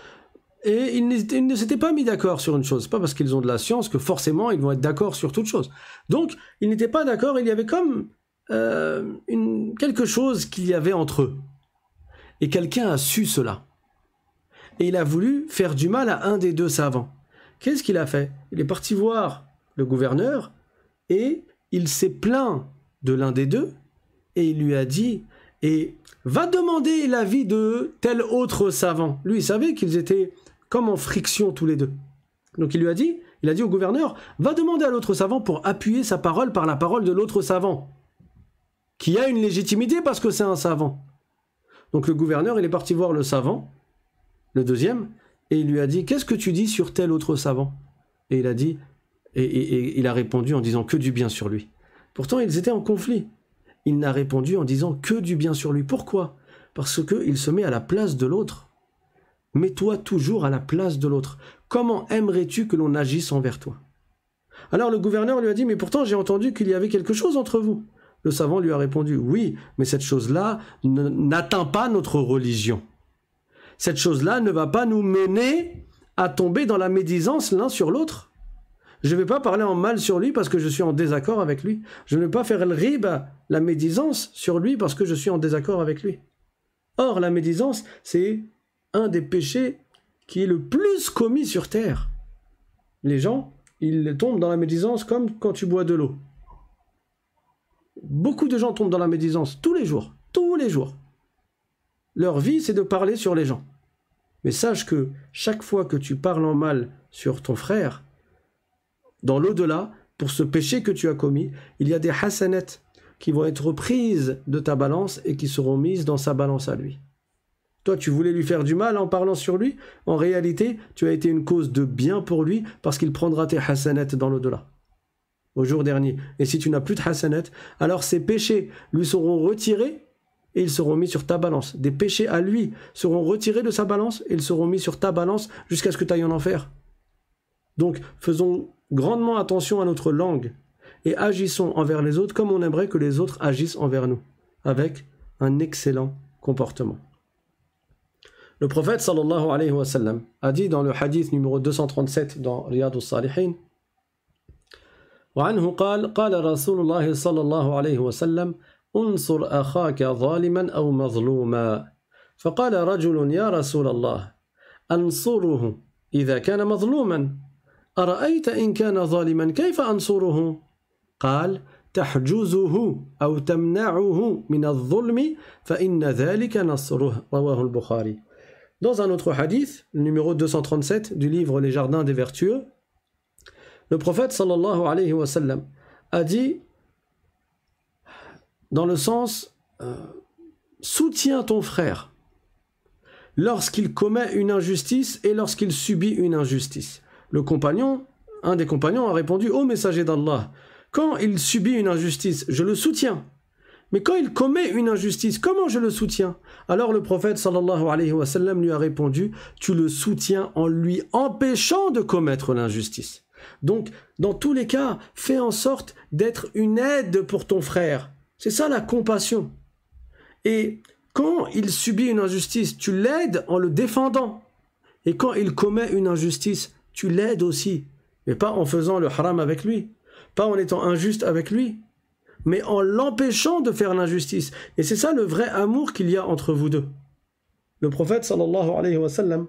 et ils, ne s'étaient pas mis d'accord sur une chose. Pas parce qu'ils ont de la science que forcément ils vont être d'accord sur toute chose. Donc ils n'étaient pas d'accord, il y avait comme euh, quelque chose qu'il y avait entre eux. Et quelqu'un a su cela. Et il a voulu faire du mal à un des deux savants. Qu'est-ce qu'il a fait Il est parti voir le gouverneur et il s'est plaint de l'un des deux et il lui a dit et va demander l'avis de tel autre savant. Lui, il savait qu'ils étaient comme en friction tous les deux. Donc il lui a dit, il a dit au gouverneur, va demander à l'autre savant pour appuyer sa parole par la parole de l'autre savant qui a une légitimité parce que c'est un savant. Donc le gouverneur, il est parti voir le savant, le deuxième, et il lui a dit Qu'est-ce que tu dis sur tel autre savant Et il a dit, et, il a répondu en disant que du bien sur lui. Pourtant, ils étaient en conflit. Il n'a répondu en disant que du bien sur lui. Pourquoi Parce qu'il se met à la place de l'autre. Mets-toi toujours à la place de l'autre. Comment aimerais-tu que l'on agisse envers toi Alors le gouverneur lui a dit, mais pourtant j'ai entendu qu'il y avait quelque chose entre vous. Le savant lui a répondu, oui, mais cette chose-là n'atteint pas notre religion. Cette chose-là ne va pas nous mener à tomber dans la médisance l'un sur l'autre. Je ne vais pas parler en mal sur lui parce que je suis en désaccord avec lui. Je ne vais pas faire le riba, la médisance, sur lui parce que je suis en désaccord avec lui. Or, la médisance, c'est un des péchés qui est le plus commis sur Terre. Les gens, ils tombent dans la médisance comme quand tu bois de l'eau. Beaucoup de gens tombent dans la médisance tous les jours, tous les jours. Leur vie, c'est de parler sur les gens. Mais sache que chaque fois que tu parles en mal sur ton frère, dans l'au-delà, pour ce péché que tu as commis, il y a des hasanettes qui vont être reprises de ta balance et qui seront mises dans sa balance à lui. Toi, tu voulais lui faire du mal en parlant sur lui. En réalité, tu as été une cause de bien pour lui parce qu'il prendra tes hasanettes dans l'au-delà au jour dernier. Et si tu n'as plus de Hassanet, alors ses péchés lui seront retirés et ils seront mis sur ta balance. Des péchés à lui seront retirés de sa balance et ils seront mis sur ta balance jusqu'à ce que tu ailles en enfer. Donc faisons grandement attention à notre langue et agissons envers les autres comme on aimerait que les autres agissent envers nous, avec un excellent comportement. Le prophète sallallahu alayhi wa sallam a dit dans le hadith numéro 237 dans Riyad al-Salihin وعنه قال قال رسول الله صلى الله عليه وسلم انصر أخاك ظالما أو مظلوما فقال رجل يا رسول الله أنصره إذا كان مظلوما أرأيت إن كان ظالما كيف أنصره؟ قال تحجزه أو تمنعه من الظلم فإن ذلك نصره رواه البخاري Dans un autre hadith, le numéro 237 du livre Les Jardins des Vertueux, Le prophète a dit dans le sens euh, soutiens ton frère lorsqu'il commet une injustice et lorsqu'il subit une injustice. Le compagnon, un des compagnons a répondu ô messager d'Allah, quand il subit une injustice, je le soutiens. Mais quand il commet une injustice, comment je le soutiens Alors le prophète sallallahu alayhi lui a répondu Tu le soutiens en lui empêchant de commettre l'injustice. Donc, dans tous les cas, fais en sorte d'être une aide pour ton frère. C'est ça la compassion. Et quand il subit une injustice, tu l'aides en le défendant. Et quand il commet une injustice, tu l'aides aussi. Mais pas en faisant le haram avec lui, pas en étant injuste avec lui, mais en l'empêchant de faire l'injustice. Et c'est ça le vrai amour qu'il y a entre vous deux. Le prophète sallallahu alayhi wa sallam,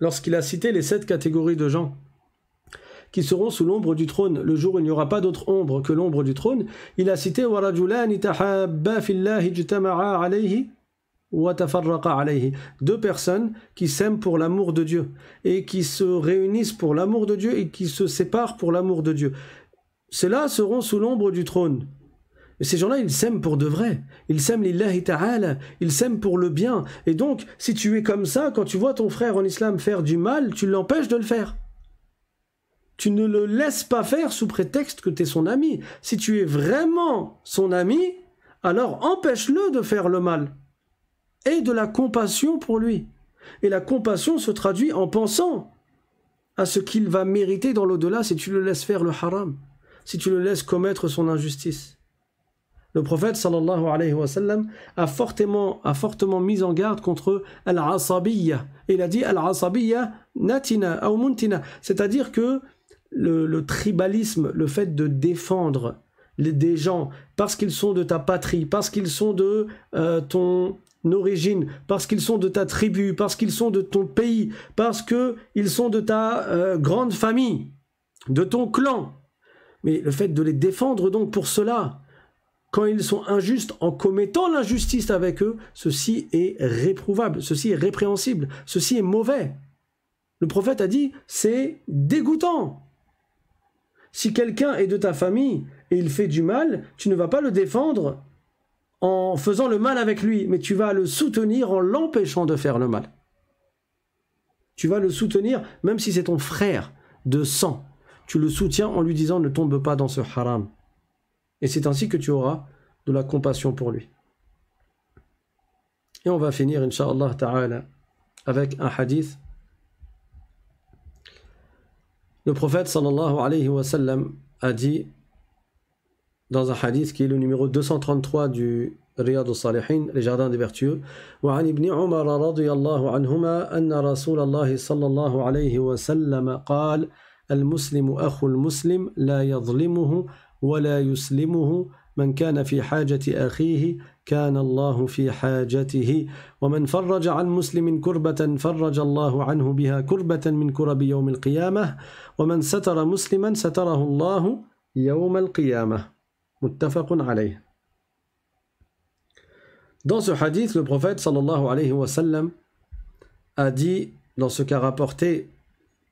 lorsqu'il a cité les sept catégories de gens, qui seront sous l'ombre du trône, le jour où il n'y aura pas d'autre ombre que l'ombre du trône, il a cité deux personnes qui s'aiment pour l'amour de Dieu et qui se réunissent pour l'amour de Dieu et qui se séparent pour l'amour de Dieu. Ceux-là seront sous l'ombre du trône. Et ces gens-là, ils s'aiment pour de vrai. Ils s'aiment lillahi ta'ala. Ils s'aiment pour le bien. Et donc, si tu es comme ça, quand tu vois ton frère en islam faire du mal, tu l'empêches de le faire tu ne le laisses pas faire sous prétexte que tu es son ami. Si tu es vraiment son ami, alors empêche-le de faire le mal. Aie de la compassion pour lui. Et la compassion se traduit en pensant à ce qu'il va mériter dans l'au-delà si tu le laisses faire le haram, si tu le laisses commettre son injustice. Le prophète sallallahu a fortement, a fortement mis en garde contre al-asabiyya. Il a dit al-asabiyya natina ou muntina, c'est-à-dire que le, tribalisme, le fait de défendre des gens parce qu'ils sont de ta patrie, parce qu'ils sont de euh, ton origine, parce qu'ils sont de ta tribu, parce qu'ils sont de ton pays, parce qu'ils sont de ta euh, grande famille, de ton clan. Mais le fait de les défendre donc pour cela, quand ils sont injustes, en commettant l'injustice avec eux, ceci est réprouvable, ceci est répréhensible, ceci est mauvais. Le prophète a dit, c'est dégoûtant. Si quelqu'un est de ta famille et il fait du mal, tu ne vas pas le défendre en faisant le mal avec lui, mais tu vas le soutenir en l'empêchant de faire le mal. Tu vas le soutenir même si c'est ton frère de sang. Tu le soutiens en lui disant ne tombe pas dans ce haram. Et c'est ainsi que tu auras de la compassion pour lui. Et on va finir, incha'Allah Ta'ala, avec un hadith Le prophète sallallahu alayhi wa sallam a dit dans un hadith qui est le numéro 233 du رياض الصالحين لجاردان دي فيرتيو وعن ابن عمر رضي الله عنهما أن رسول الله صلى الله عليه وسلم قال المسلم أخو المسلم لا يظلمه ولا يسلمه من كان في حاجة أخيه كان الله في حاجته ومن فرج عن مسلم كربة فرج الله عنه بها كربة من كرب يوم القيامة ومن ستر مسلما ستره الله يوم القيامة متفق عليه Dans ce hadith, le prophète sallallahu alayhi wa sallam a dit, dans ce qu'a rapporté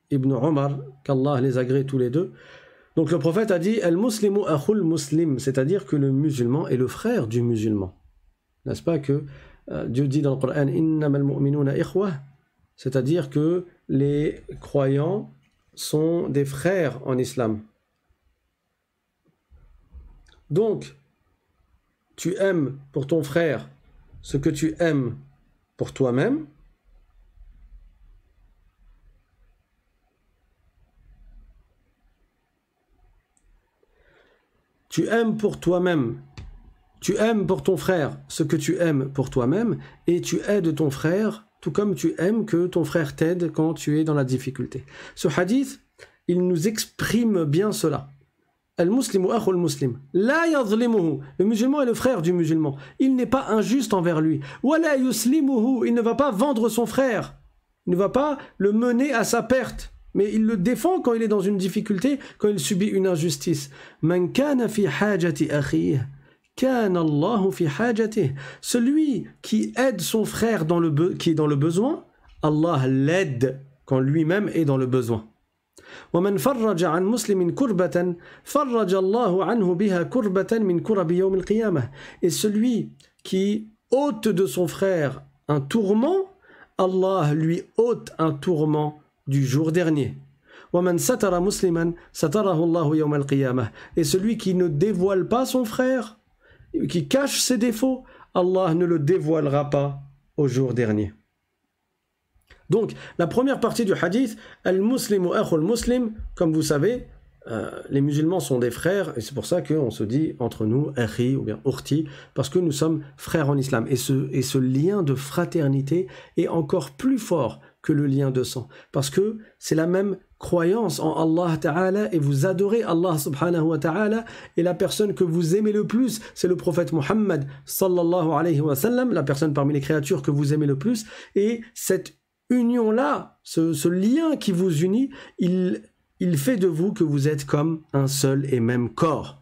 Ibn Omar, qu'Allah les agrée tous les deux, Donc le prophète a dit El muslimu muslim, c'est-à-dire que le musulman est le frère du musulman. N'est-ce pas que euh, Dieu dit dans le Coran c'est-à-dire que les croyants sont des frères en islam. Donc tu aimes pour ton frère ce que tu aimes pour toi-même Tu aimes pour toi-même. Tu aimes pour ton frère ce que tu aimes pour toi-même et tu aides ton frère tout comme tu aimes que ton frère t'aide quand tu es dans la difficulté. Ce hadith, il nous exprime bien cela. muslim La Le musulman est le frère du musulman. Il n'est pas injuste envers lui. Il ne va pas vendre son frère. Il ne va pas le mener à sa perte mais il le défend quand il est dans une difficulté, quand il subit une injustice. Celui qui aide son frère dans le qui est dans le besoin, Allah l'aide quand lui-même est dans le besoin. Et celui qui ôte de son frère un tourment, Allah lui ôte un tourment du jour dernier. Et celui qui ne dévoile pas son frère, qui cache ses défauts, Allah ne le dévoilera pas au jour dernier. Donc, la première partie du hadith, al-muslimu muslim, comme vous savez, euh, les musulmans sont des frères, et c'est pour ça qu'on se dit entre nous, akhi ou bien urti, parce que nous sommes frères en islam. Et ce, et ce lien de fraternité est encore plus fort que le lien de sang. Parce que c'est la même croyance en Allah Ta'ala et vous adorez Allah Subhanahu wa Ta'ala et la personne que vous aimez le plus, c'est le prophète Muhammad sallallahu la personne parmi les créatures que vous aimez le plus. Et cette union-là, ce, lien qui vous unit, il fait de vous que vous êtes comme un seul et même corps.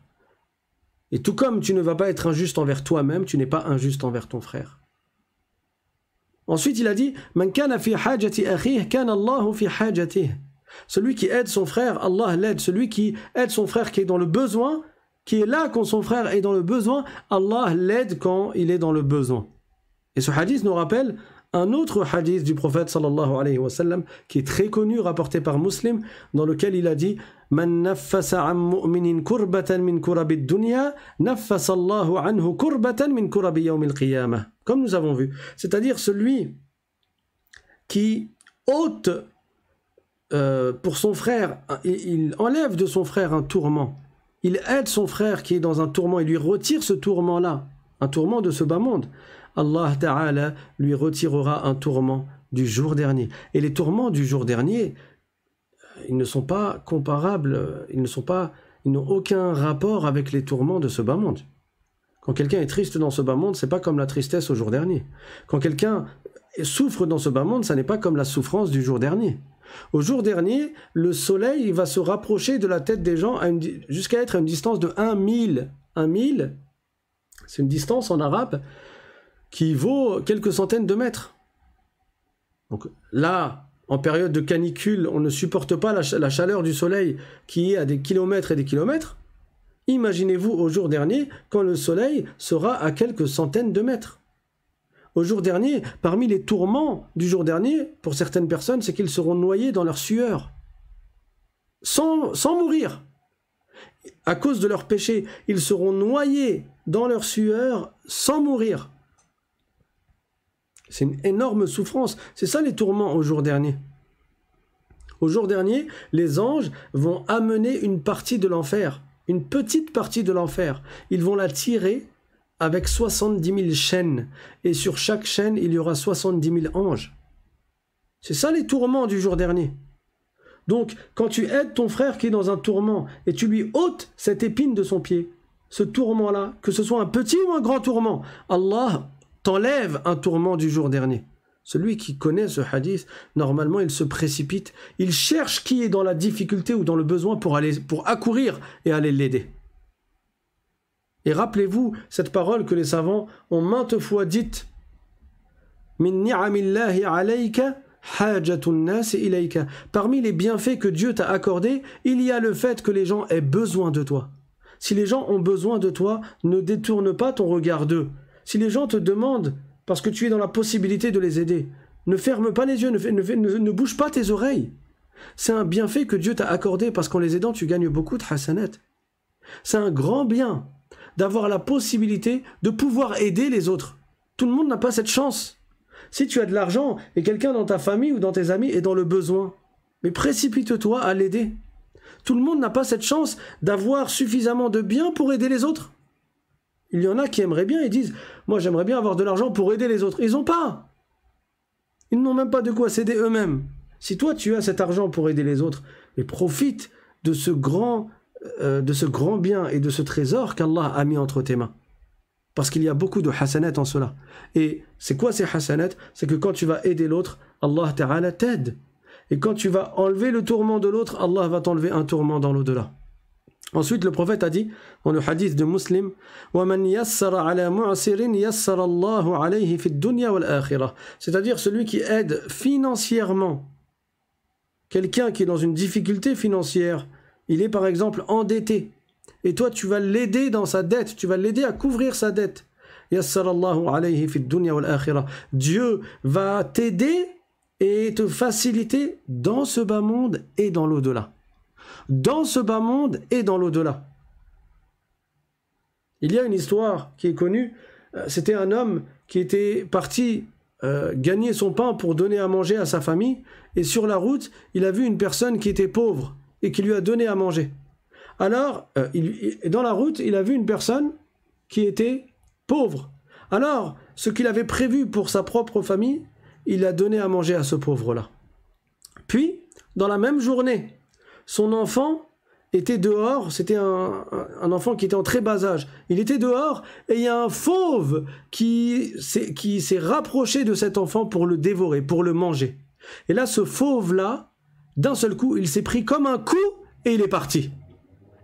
Et tout comme tu ne vas pas être injuste envers toi-même, tu n'es pas injuste envers ton frère. Ensuite, il a dit Celui qui aide son frère, Allah l'aide. Celui qui aide son frère qui est dans le besoin, qui est là quand son frère est dans le besoin, Allah l'aide quand il est dans le besoin. Et ce hadith nous rappelle un autre hadith du prophète sallallahu alayhi wa sallam qui est très connu, rapporté par Muslim, dans lequel il a dit comme nous avons vu c'est-à-dire celui qui ôte euh, pour son frère il enlève de son frère un tourment il aide son frère qui est dans un tourment il lui retire ce tourment là un tourment de ce bas monde Allah Ta'ala lui retirera un tourment du jour dernier. Et les tourments du jour dernier, ils ne sont pas comparables, ils ne sont pas, ils n'ont aucun rapport avec les tourments de ce bas monde. Quand quelqu'un est triste dans ce bas monde, c'est pas comme la tristesse au jour dernier. Quand quelqu'un souffre dans ce bas monde, ça n'est pas comme la souffrance du jour dernier. Au jour dernier, le soleil va se rapprocher de la tête des gens jusqu'à être à une distance de 1 mille. 1 mille, c'est une distance en arabe qui vaut quelques centaines de mètres. Donc là, en période de canicule, on ne supporte pas la, chaleur du soleil qui est à des kilomètres et des kilomètres. Imaginez-vous au jour dernier quand le soleil sera à quelques centaines de mètres. Au jour dernier, parmi les tourments du jour dernier, pour certaines personnes, c'est qu'ils seront noyés dans leur sueur. Sans, sans mourir. À cause de leur péché, ils seront noyés dans leur sueur sans mourir. C'est une énorme souffrance. C'est ça les tourments au jour dernier. Au jour dernier, les anges vont amener une partie de l'enfer, une petite partie de l'enfer. Ils vont la tirer avec 70 000 chaînes. Et sur chaque chaîne, il y aura 70 000 anges. C'est ça les tourments du jour dernier. Donc, quand tu aides ton frère qui est dans un tourment et tu lui ôtes cette épine de son pied, ce tourment-là, que ce soit un petit ou un grand tourment, Allah t'enlève un tourment du jour dernier. Celui qui connaît ce hadith, normalement, il se précipite, il cherche qui est dans la difficulté ou dans le besoin pour, aller, pour accourir et aller l'aider. Et rappelez-vous cette parole que les savants ont maintes fois dite Parmi les bienfaits que Dieu t'a accordés, il y a le fait que les gens aient besoin de toi. Si les gens ont besoin de toi, ne détourne pas ton regard d'eux, si les gens te demandent, parce que tu es dans la possibilité de les aider, ne ferme pas les yeux, ne, bouge pas tes oreilles. C'est un bienfait que Dieu t'a accordé parce qu'en les aidant, tu gagnes beaucoup de hasanat. C'est un grand bien d'avoir la possibilité de pouvoir aider les autres. Tout le monde n'a pas cette chance. Si tu as de l'argent et quelqu'un dans ta famille ou dans tes amis est dans le besoin, mais précipite-toi à l'aider. Tout le monde n'a pas cette chance d'avoir suffisamment de biens pour aider les autres. Il y en a qui aimeraient bien, et disent Moi j'aimerais bien avoir de l'argent pour aider les autres. Ils n'ont pas Ils n'ont même pas de quoi s'aider eux-mêmes. Si toi tu as cet argent pour aider les autres, et profite de ce grand, euh, de ce grand bien et de ce trésor qu'Allah a mis entre tes mains. Parce qu'il y a beaucoup de hasanat en cela. Et c'est quoi ces hasanat C'est que quand tu vas aider l'autre, Allah Ta'ala t'aide. Et quand tu vas enlever le tourment de l'autre, Allah va t'enlever un tourment dans l'au-delà. Ensuite, le prophète a dit, dans le hadith de Muslim, C'est-à-dire celui qui aide financièrement quelqu'un qui est dans une difficulté financière. Il est par exemple endetté. Et toi, tu vas l'aider dans sa dette, tu vas l'aider à couvrir sa dette. Dieu va t'aider et te faciliter dans ce bas monde et dans l'au-delà dans ce bas monde et dans l'au-delà. Il y a une histoire qui est connue, euh, c'était un homme qui était parti euh, gagner son pain pour donner à manger à sa famille, et sur la route, il a vu une personne qui était pauvre et qui lui a donné à manger. Alors, euh, dans la route, il a vu une personne qui était pauvre. Alors, ce qu'il avait prévu pour sa propre famille, il a donné à manger à ce pauvre-là. Puis, dans la même journée, son enfant était dehors, c'était un, enfant qui était en très bas âge. Il était dehors et il y a un fauve qui s'est rapproché de cet enfant pour le dévorer, pour le manger. Et là, ce fauve-là, d'un seul coup, il s'est pris comme un coup et il est parti.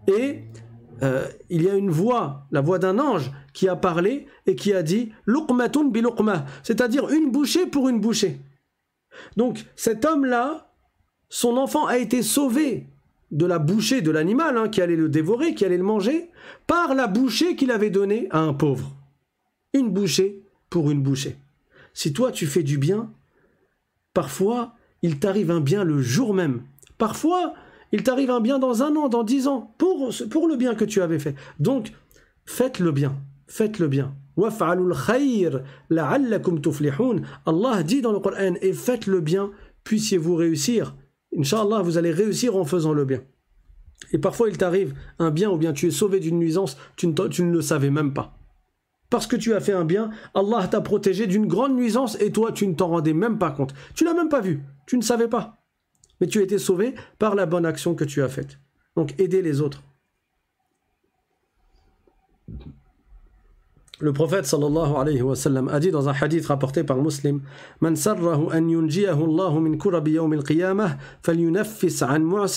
Et euh, il y a une voix, la voix d'un ange, qui a parlé et qui a dit Luqmatun bi c'est-à-dire une bouchée pour une bouchée. Donc cet homme-là, son enfant a été sauvé de la bouchée de l'animal hein, qui allait le dévorer, qui allait le manger, par la bouchée qu'il avait donnée à un pauvre. Une bouchée pour une bouchée. Si toi tu fais du bien, parfois il t'arrive un bien le jour même. Parfois il t'arrive un bien dans un an, dans dix ans, pour, pour le bien que tu avais fait. Donc faites le bien, faites le bien. Allah dit dans le Coran, et faites le bien, puissiez-vous réussir. Inch'Allah, vous allez réussir en faisant le bien. Et parfois, il t'arrive un bien ou bien tu es sauvé d'une nuisance, tu ne, tu ne le savais même pas. Parce que tu as fait un bien, Allah t'a protégé d'une grande nuisance et toi, tu ne t'en rendais même pas compte. Tu l'as même pas vu, tu ne savais pas. Mais tu as été sauvé par la bonne action que tu as faite. Donc, aidez les autres. Le prophète sallallahu alayhi wa sallam a dit dans un hadith rapporté par Muslim Man an min al-qiyamah an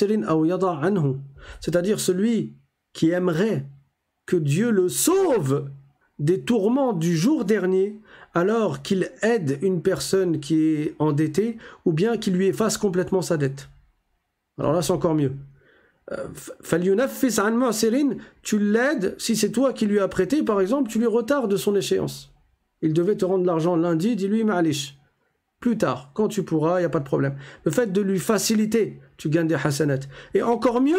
anhu. C'est-à-dire celui qui aimerait que Dieu le sauve des tourments du jour dernier alors qu'il aide une personne qui est endettée ou bien qu'il lui efface complètement sa dette. Alors là, c'est encore mieux. Euh, tu l'aides, si c'est toi qui lui as prêté, par exemple, tu lui retards de son échéance. Il devait te rendre l'argent lundi, dis-lui, ma'alish. Plus tard, quand tu pourras, il n'y a pas de problème. Le fait de lui faciliter, tu gagnes des hasanat. Et encore mieux,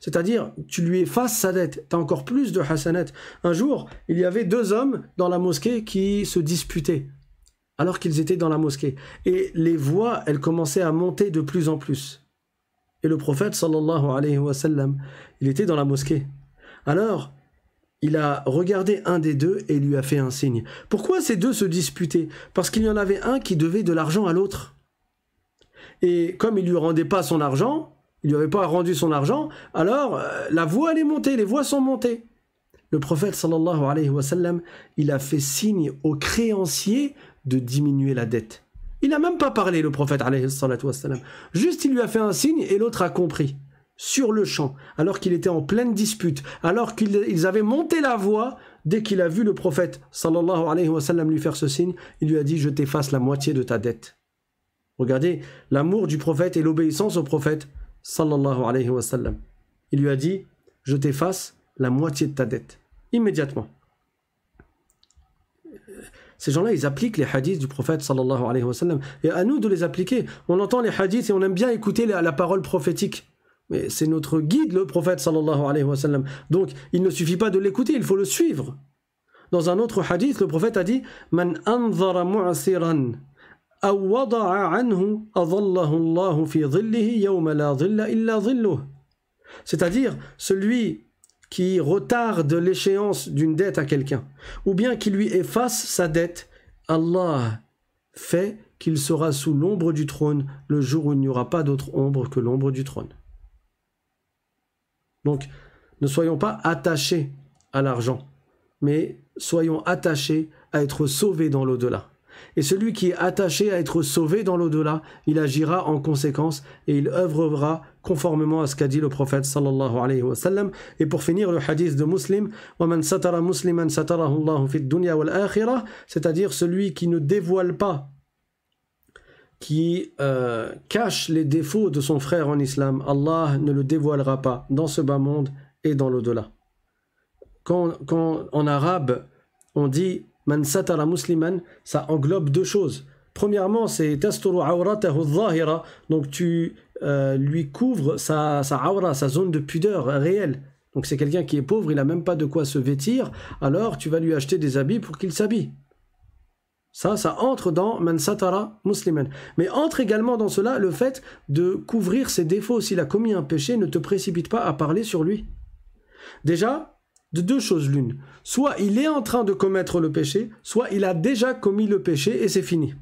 c'est-à-dire, tu lui effaces sa dette. Tu as encore plus de hasanat. Un jour, il y avait deux hommes dans la mosquée qui se disputaient alors qu'ils étaient dans la mosquée. Et les voix, elles commençaient à monter de plus en plus et le prophète sallallahu alayhi wa sallam, il était dans la mosquée. Alors, il a regardé un des deux et lui a fait un signe. Pourquoi ces deux se disputaient Parce qu'il y en avait un qui devait de l'argent à l'autre. Et comme il ne lui rendait pas son argent, il ne lui avait pas rendu son argent, alors euh, la voix allait monter, les voix sont montées. Le prophète sallallahu alayhi wa sallam, il a fait signe aux créanciers de diminuer la dette. Il n'a même pas parlé, le prophète, Juste, il lui a fait un signe et l'autre a compris. Sur le champ, alors qu'il était en pleine dispute, alors qu'ils avaient monté la voix, dès qu'il a vu le prophète, lui faire ce signe, il lui a dit Je t'efface la moitié de ta dette. Regardez l'amour du prophète et l'obéissance au prophète, Il lui a dit Je t'efface la moitié de ta dette. Immédiatement. Ces gens-là, ils appliquent les hadiths du prophète sallallahu alayhi wa Et à nous de les appliquer. On entend les hadiths et on aime bien écouter la, parole prophétique. Mais c'est notre guide, le prophète sallallahu alayhi wa Donc, il ne suffit pas de l'écouter, il faut le suivre. Dans un autre hadith, le prophète a dit C'est-à-dire, celui qui retarde l'échéance d'une dette à quelqu'un, ou bien qui lui efface sa dette, Allah fait qu'il sera sous l'ombre du trône le jour où il n'y aura pas d'autre ombre que l'ombre du trône. Donc, ne soyons pas attachés à l'argent, mais soyons attachés à être sauvés dans l'au-delà et celui qui est attaché à être sauvé dans l'au-delà, il agira en conséquence et il œuvrera conformément à ce qu'a dit le prophète sallallahu alayhi wa sallam. Et pour finir, le hadith de Muslim, c'est-à-dire celui qui ne dévoile pas qui euh, cache les défauts de son frère en islam, Allah ne le dévoilera pas dans ce bas monde et dans l'au-delà. Quand, quand, en arabe on dit Man satara musliman, ça englobe deux choses. Premièrement, c'est tasturu awratahu donc tu euh, lui couvres sa, sa sa zone de pudeur réelle. Donc c'est quelqu'un qui est pauvre, il n'a même pas de quoi se vêtir, alors tu vas lui acheter des habits pour qu'il s'habille. Ça, ça entre dans man satara musliman. Mais entre également dans cela le fait de couvrir ses défauts. S'il a commis un péché, ne te précipite pas à parler sur lui. Déjà, de deux choses l'une. Soit il est en train de commettre le péché, soit il a déjà commis le péché et c'est fini.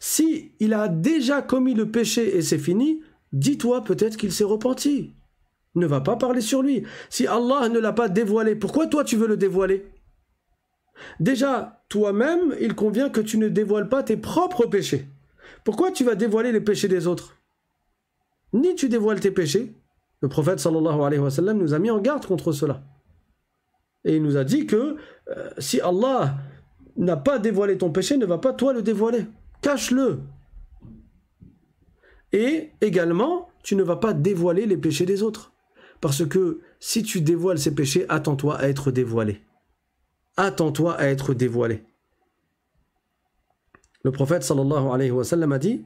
Si il a déjà commis le péché et c'est fini, dis-toi peut-être qu'il s'est repenti. Ne va pas parler sur lui. Si Allah ne l'a pas dévoilé, pourquoi toi tu veux le dévoiler Déjà, toi-même, il convient que tu ne dévoiles pas tes propres péchés. Pourquoi tu vas dévoiler les péchés des autres Ni tu dévoiles tes péchés. Le prophète sallallahu alayhi wa sallam nous a mis en garde contre cela. Et il nous a dit que euh, si Allah n'a pas dévoilé ton péché, ne va pas toi le dévoiler. Cache-le. Et également, tu ne vas pas dévoiler les péchés des autres. Parce que si tu dévoiles ces péchés, attends-toi à être dévoilé. Attends-toi à être dévoilé. Le prophète sallallahu alayhi wa sallam a dit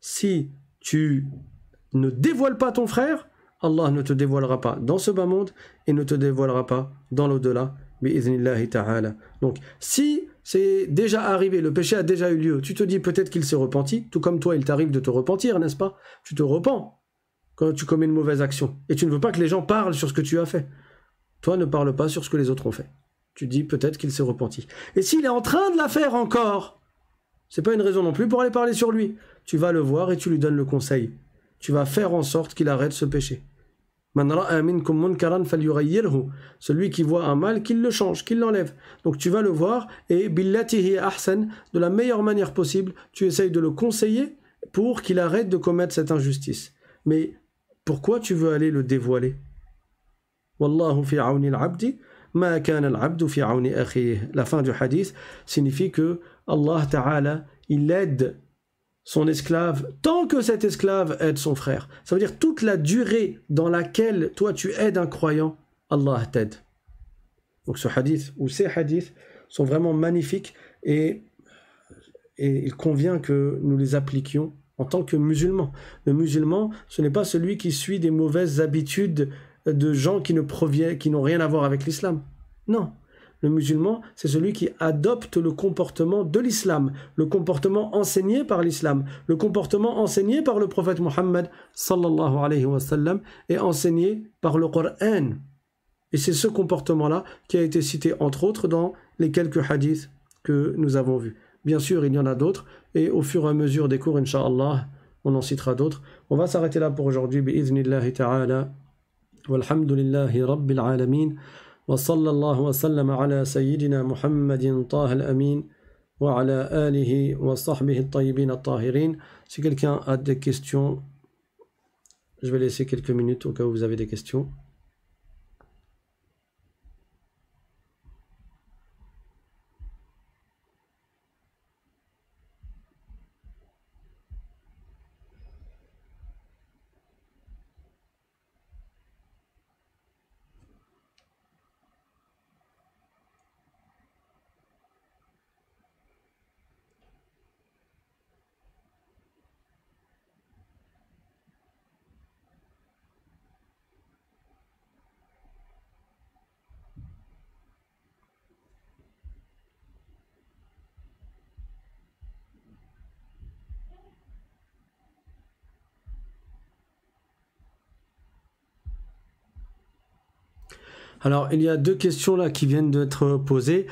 Si tu ne dévoiles pas ton frère, Allah ne te dévoilera pas dans ce bas monde et ne te dévoilera pas dans l'au-delà. Donc, si c'est déjà arrivé, le péché a déjà eu lieu, tu te dis peut-être qu'il s'est repenti, tout comme toi, il t'arrive de te repentir, n'est-ce pas Tu te repens quand tu commets une mauvaise action et tu ne veux pas que les gens parlent sur ce que tu as fait. Toi, ne parle pas sur ce que les autres ont fait. Tu dis peut-être qu'il s'est repenti. Et s'il est en train de la faire encore, c'est pas une raison non plus pour aller parler sur lui. Tu vas le voir et tu lui donnes le conseil. Tu vas faire en sorte qu'il arrête ce péché. Celui qui voit un mal, qu'il le change, qu'il l'enlève. Donc tu vas le voir et billatihi ahsan, de la meilleure manière possible, tu essayes de le conseiller pour qu'il arrête de commettre cette injustice. Mais pourquoi tu veux aller le dévoiler La fin du hadith signifie que Allah Ta'ala, il aide son esclave tant que cet esclave aide son frère. Ça veut dire toute la durée dans laquelle toi tu aides un croyant, Allah t'aide. Donc ce hadith ou ces hadiths sont vraiment magnifiques et, il convient que nous les appliquions en tant que musulmans. Le musulman, ce n'est pas celui qui suit des mauvaises habitudes de gens qui ne proviennent, qui n'ont rien à voir avec l'islam. Non, le musulman, c'est celui qui adopte le comportement de l'islam, le comportement enseigné par l'islam, le comportement enseigné par le prophète Mohammed sallallahu alayhi wa sallam et enseigné par le Coran. Et c'est ce comportement-là qui a été cité entre autres dans les quelques hadiths que nous avons vus. Bien sûr, il y en a d'autres et au fur et à mesure des cours, inshallah, on en citera d'autres. On va s'arrêter là pour aujourd'hui. ta'ala. Walhamdulillahi rabbil alameen. وصلى الله وسلم على سيدنا محمد طه الأمين وعلى آله وصحبه الطيبين الطاهرين Si quelqu'un a des questions, je vais laisser quelques minutes au cas où vous avez des questions. Alors, il y a deux questions là qui viennent d'être posées.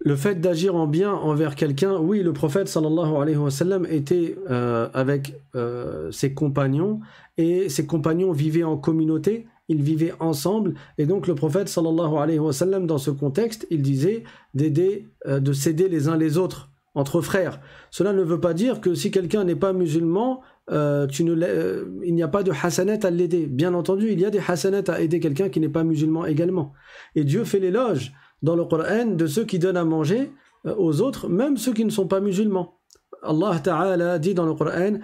Le fait d'agir en bien envers quelqu'un, oui, le prophète sallallahu alayhi wa sallam était euh, avec euh, ses compagnons et ses compagnons vivaient en communauté, ils vivaient ensemble et donc le prophète sallallahu alayhi wa sallam dans ce contexte, il disait d'aider, euh, de s'aider les uns les autres entre frères. Cela ne veut pas dire que si quelqu'un n'est pas musulman, euh, euh, il n'y a pas de hasanet à l'aider. Bien entendu, il y a des hasanet à aider quelqu'un qui n'est pas musulman également. Et Dieu fait l'éloge dans le Coran de ceux qui donnent à manger euh, aux autres, même ceux qui ne sont pas musulmans. Allah Ta'ala dit dans le Coran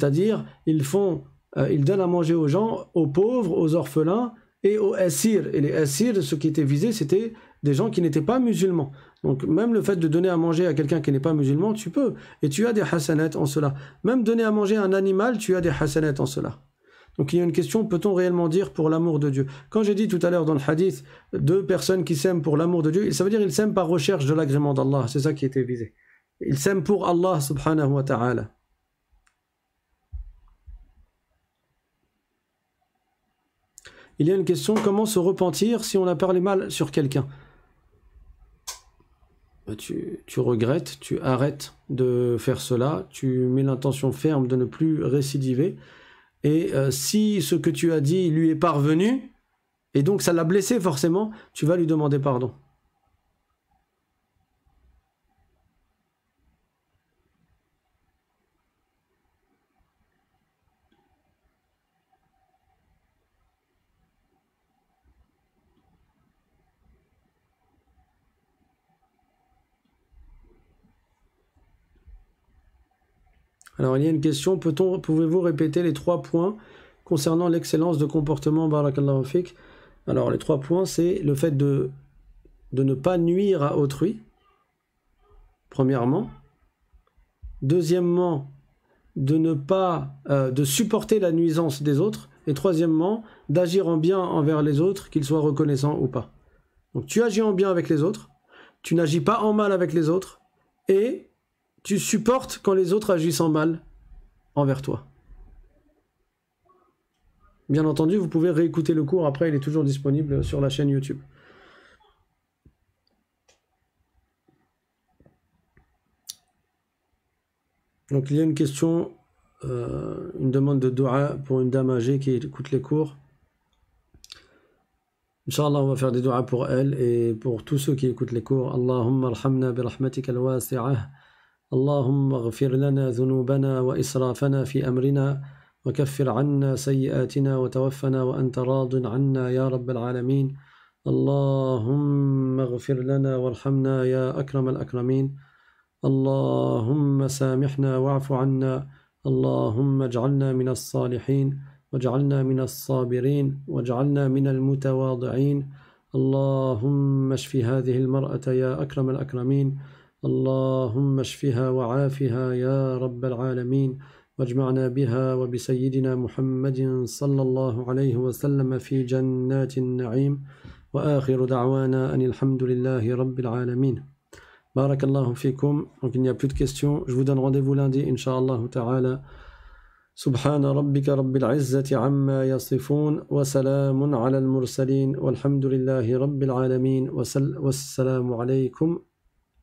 C'est-à-dire, ils font, ils donnent à manger aux gens, aux pauvres, aux orphelins et aux hassir Et les assirs, ce qui était visé, c'était des gens qui n'étaient pas musulmans. Donc même le fait de donner à manger à quelqu'un qui n'est pas musulman, tu peux. Et tu as des hasanats en cela. Même donner à manger à un animal, tu as des hasanats en cela. Donc il y a une question, peut-on réellement dire pour l'amour de Dieu Quand j'ai dit tout à l'heure dans le hadith, deux personnes qui s'aiment pour l'amour de Dieu, ça veut dire qu'ils s'aiment par recherche de l'agrément d'Allah, c'est ça qui était visé. Ils s'aiment pour Allah subhanahu wa ta'ala. Il y a une question, comment se repentir si on a parlé mal sur quelqu'un bah, tu, regrettes, tu arrêtes de faire cela, tu mets l'intention ferme de ne plus récidiver. Et euh, si ce que tu as dit lui est parvenu, et donc ça l'a blessé forcément, tu vas lui demander pardon. Alors il y a une question, peut-on, pouvez-vous répéter les trois points concernant l'excellence de comportement barakallahu Alors les trois points, c'est le fait de, de ne pas nuire à autrui, premièrement. Deuxièmement, de ne pas euh, de supporter la nuisance des autres. Et troisièmement, d'agir en bien envers les autres, qu'ils soient reconnaissants ou pas. Donc tu agis en bien avec les autres, tu n'agis pas en mal avec les autres, et tu supportes quand les autres agissent en mal envers toi. Bien entendu, vous pouvez réécouter le cours après, il est toujours disponible sur la chaîne YouTube. Donc il y a une question, euh, une demande de dua pour une dame âgée qui écoute les cours. Inch'Allah, on va faire des doigts pour elle et pour tous ceux qui écoutent les cours. Allahumma alhamna bi rahmatika اللهم اغفر لنا ذنوبنا وإسرافنا في أمرنا وكفر عنا سيئاتنا وتوفنا وأنت راض عنا يا رب العالمين اللهم اغفر لنا وارحمنا يا أكرم الأكرمين اللهم سامحنا واعف عنا اللهم اجعلنا من الصالحين واجعلنا من الصابرين واجعلنا من المتواضعين اللهم اشف هذه المرأة يا أكرم الأكرمين اللهم اشفها وعافها يا رب العالمين واجمعنا بها وبسيدنا محمد صلى الله عليه وسلم في جنات النعيم وآخر دعوانا أن الحمد لله رب العالمين بارك الله فيكم donc il n'y a plus de questions je vous donne rendez سبحان ربك رب العزة عما يصفون وسلام على المرسلين والحمد لله رب العالمين والسلام عليكم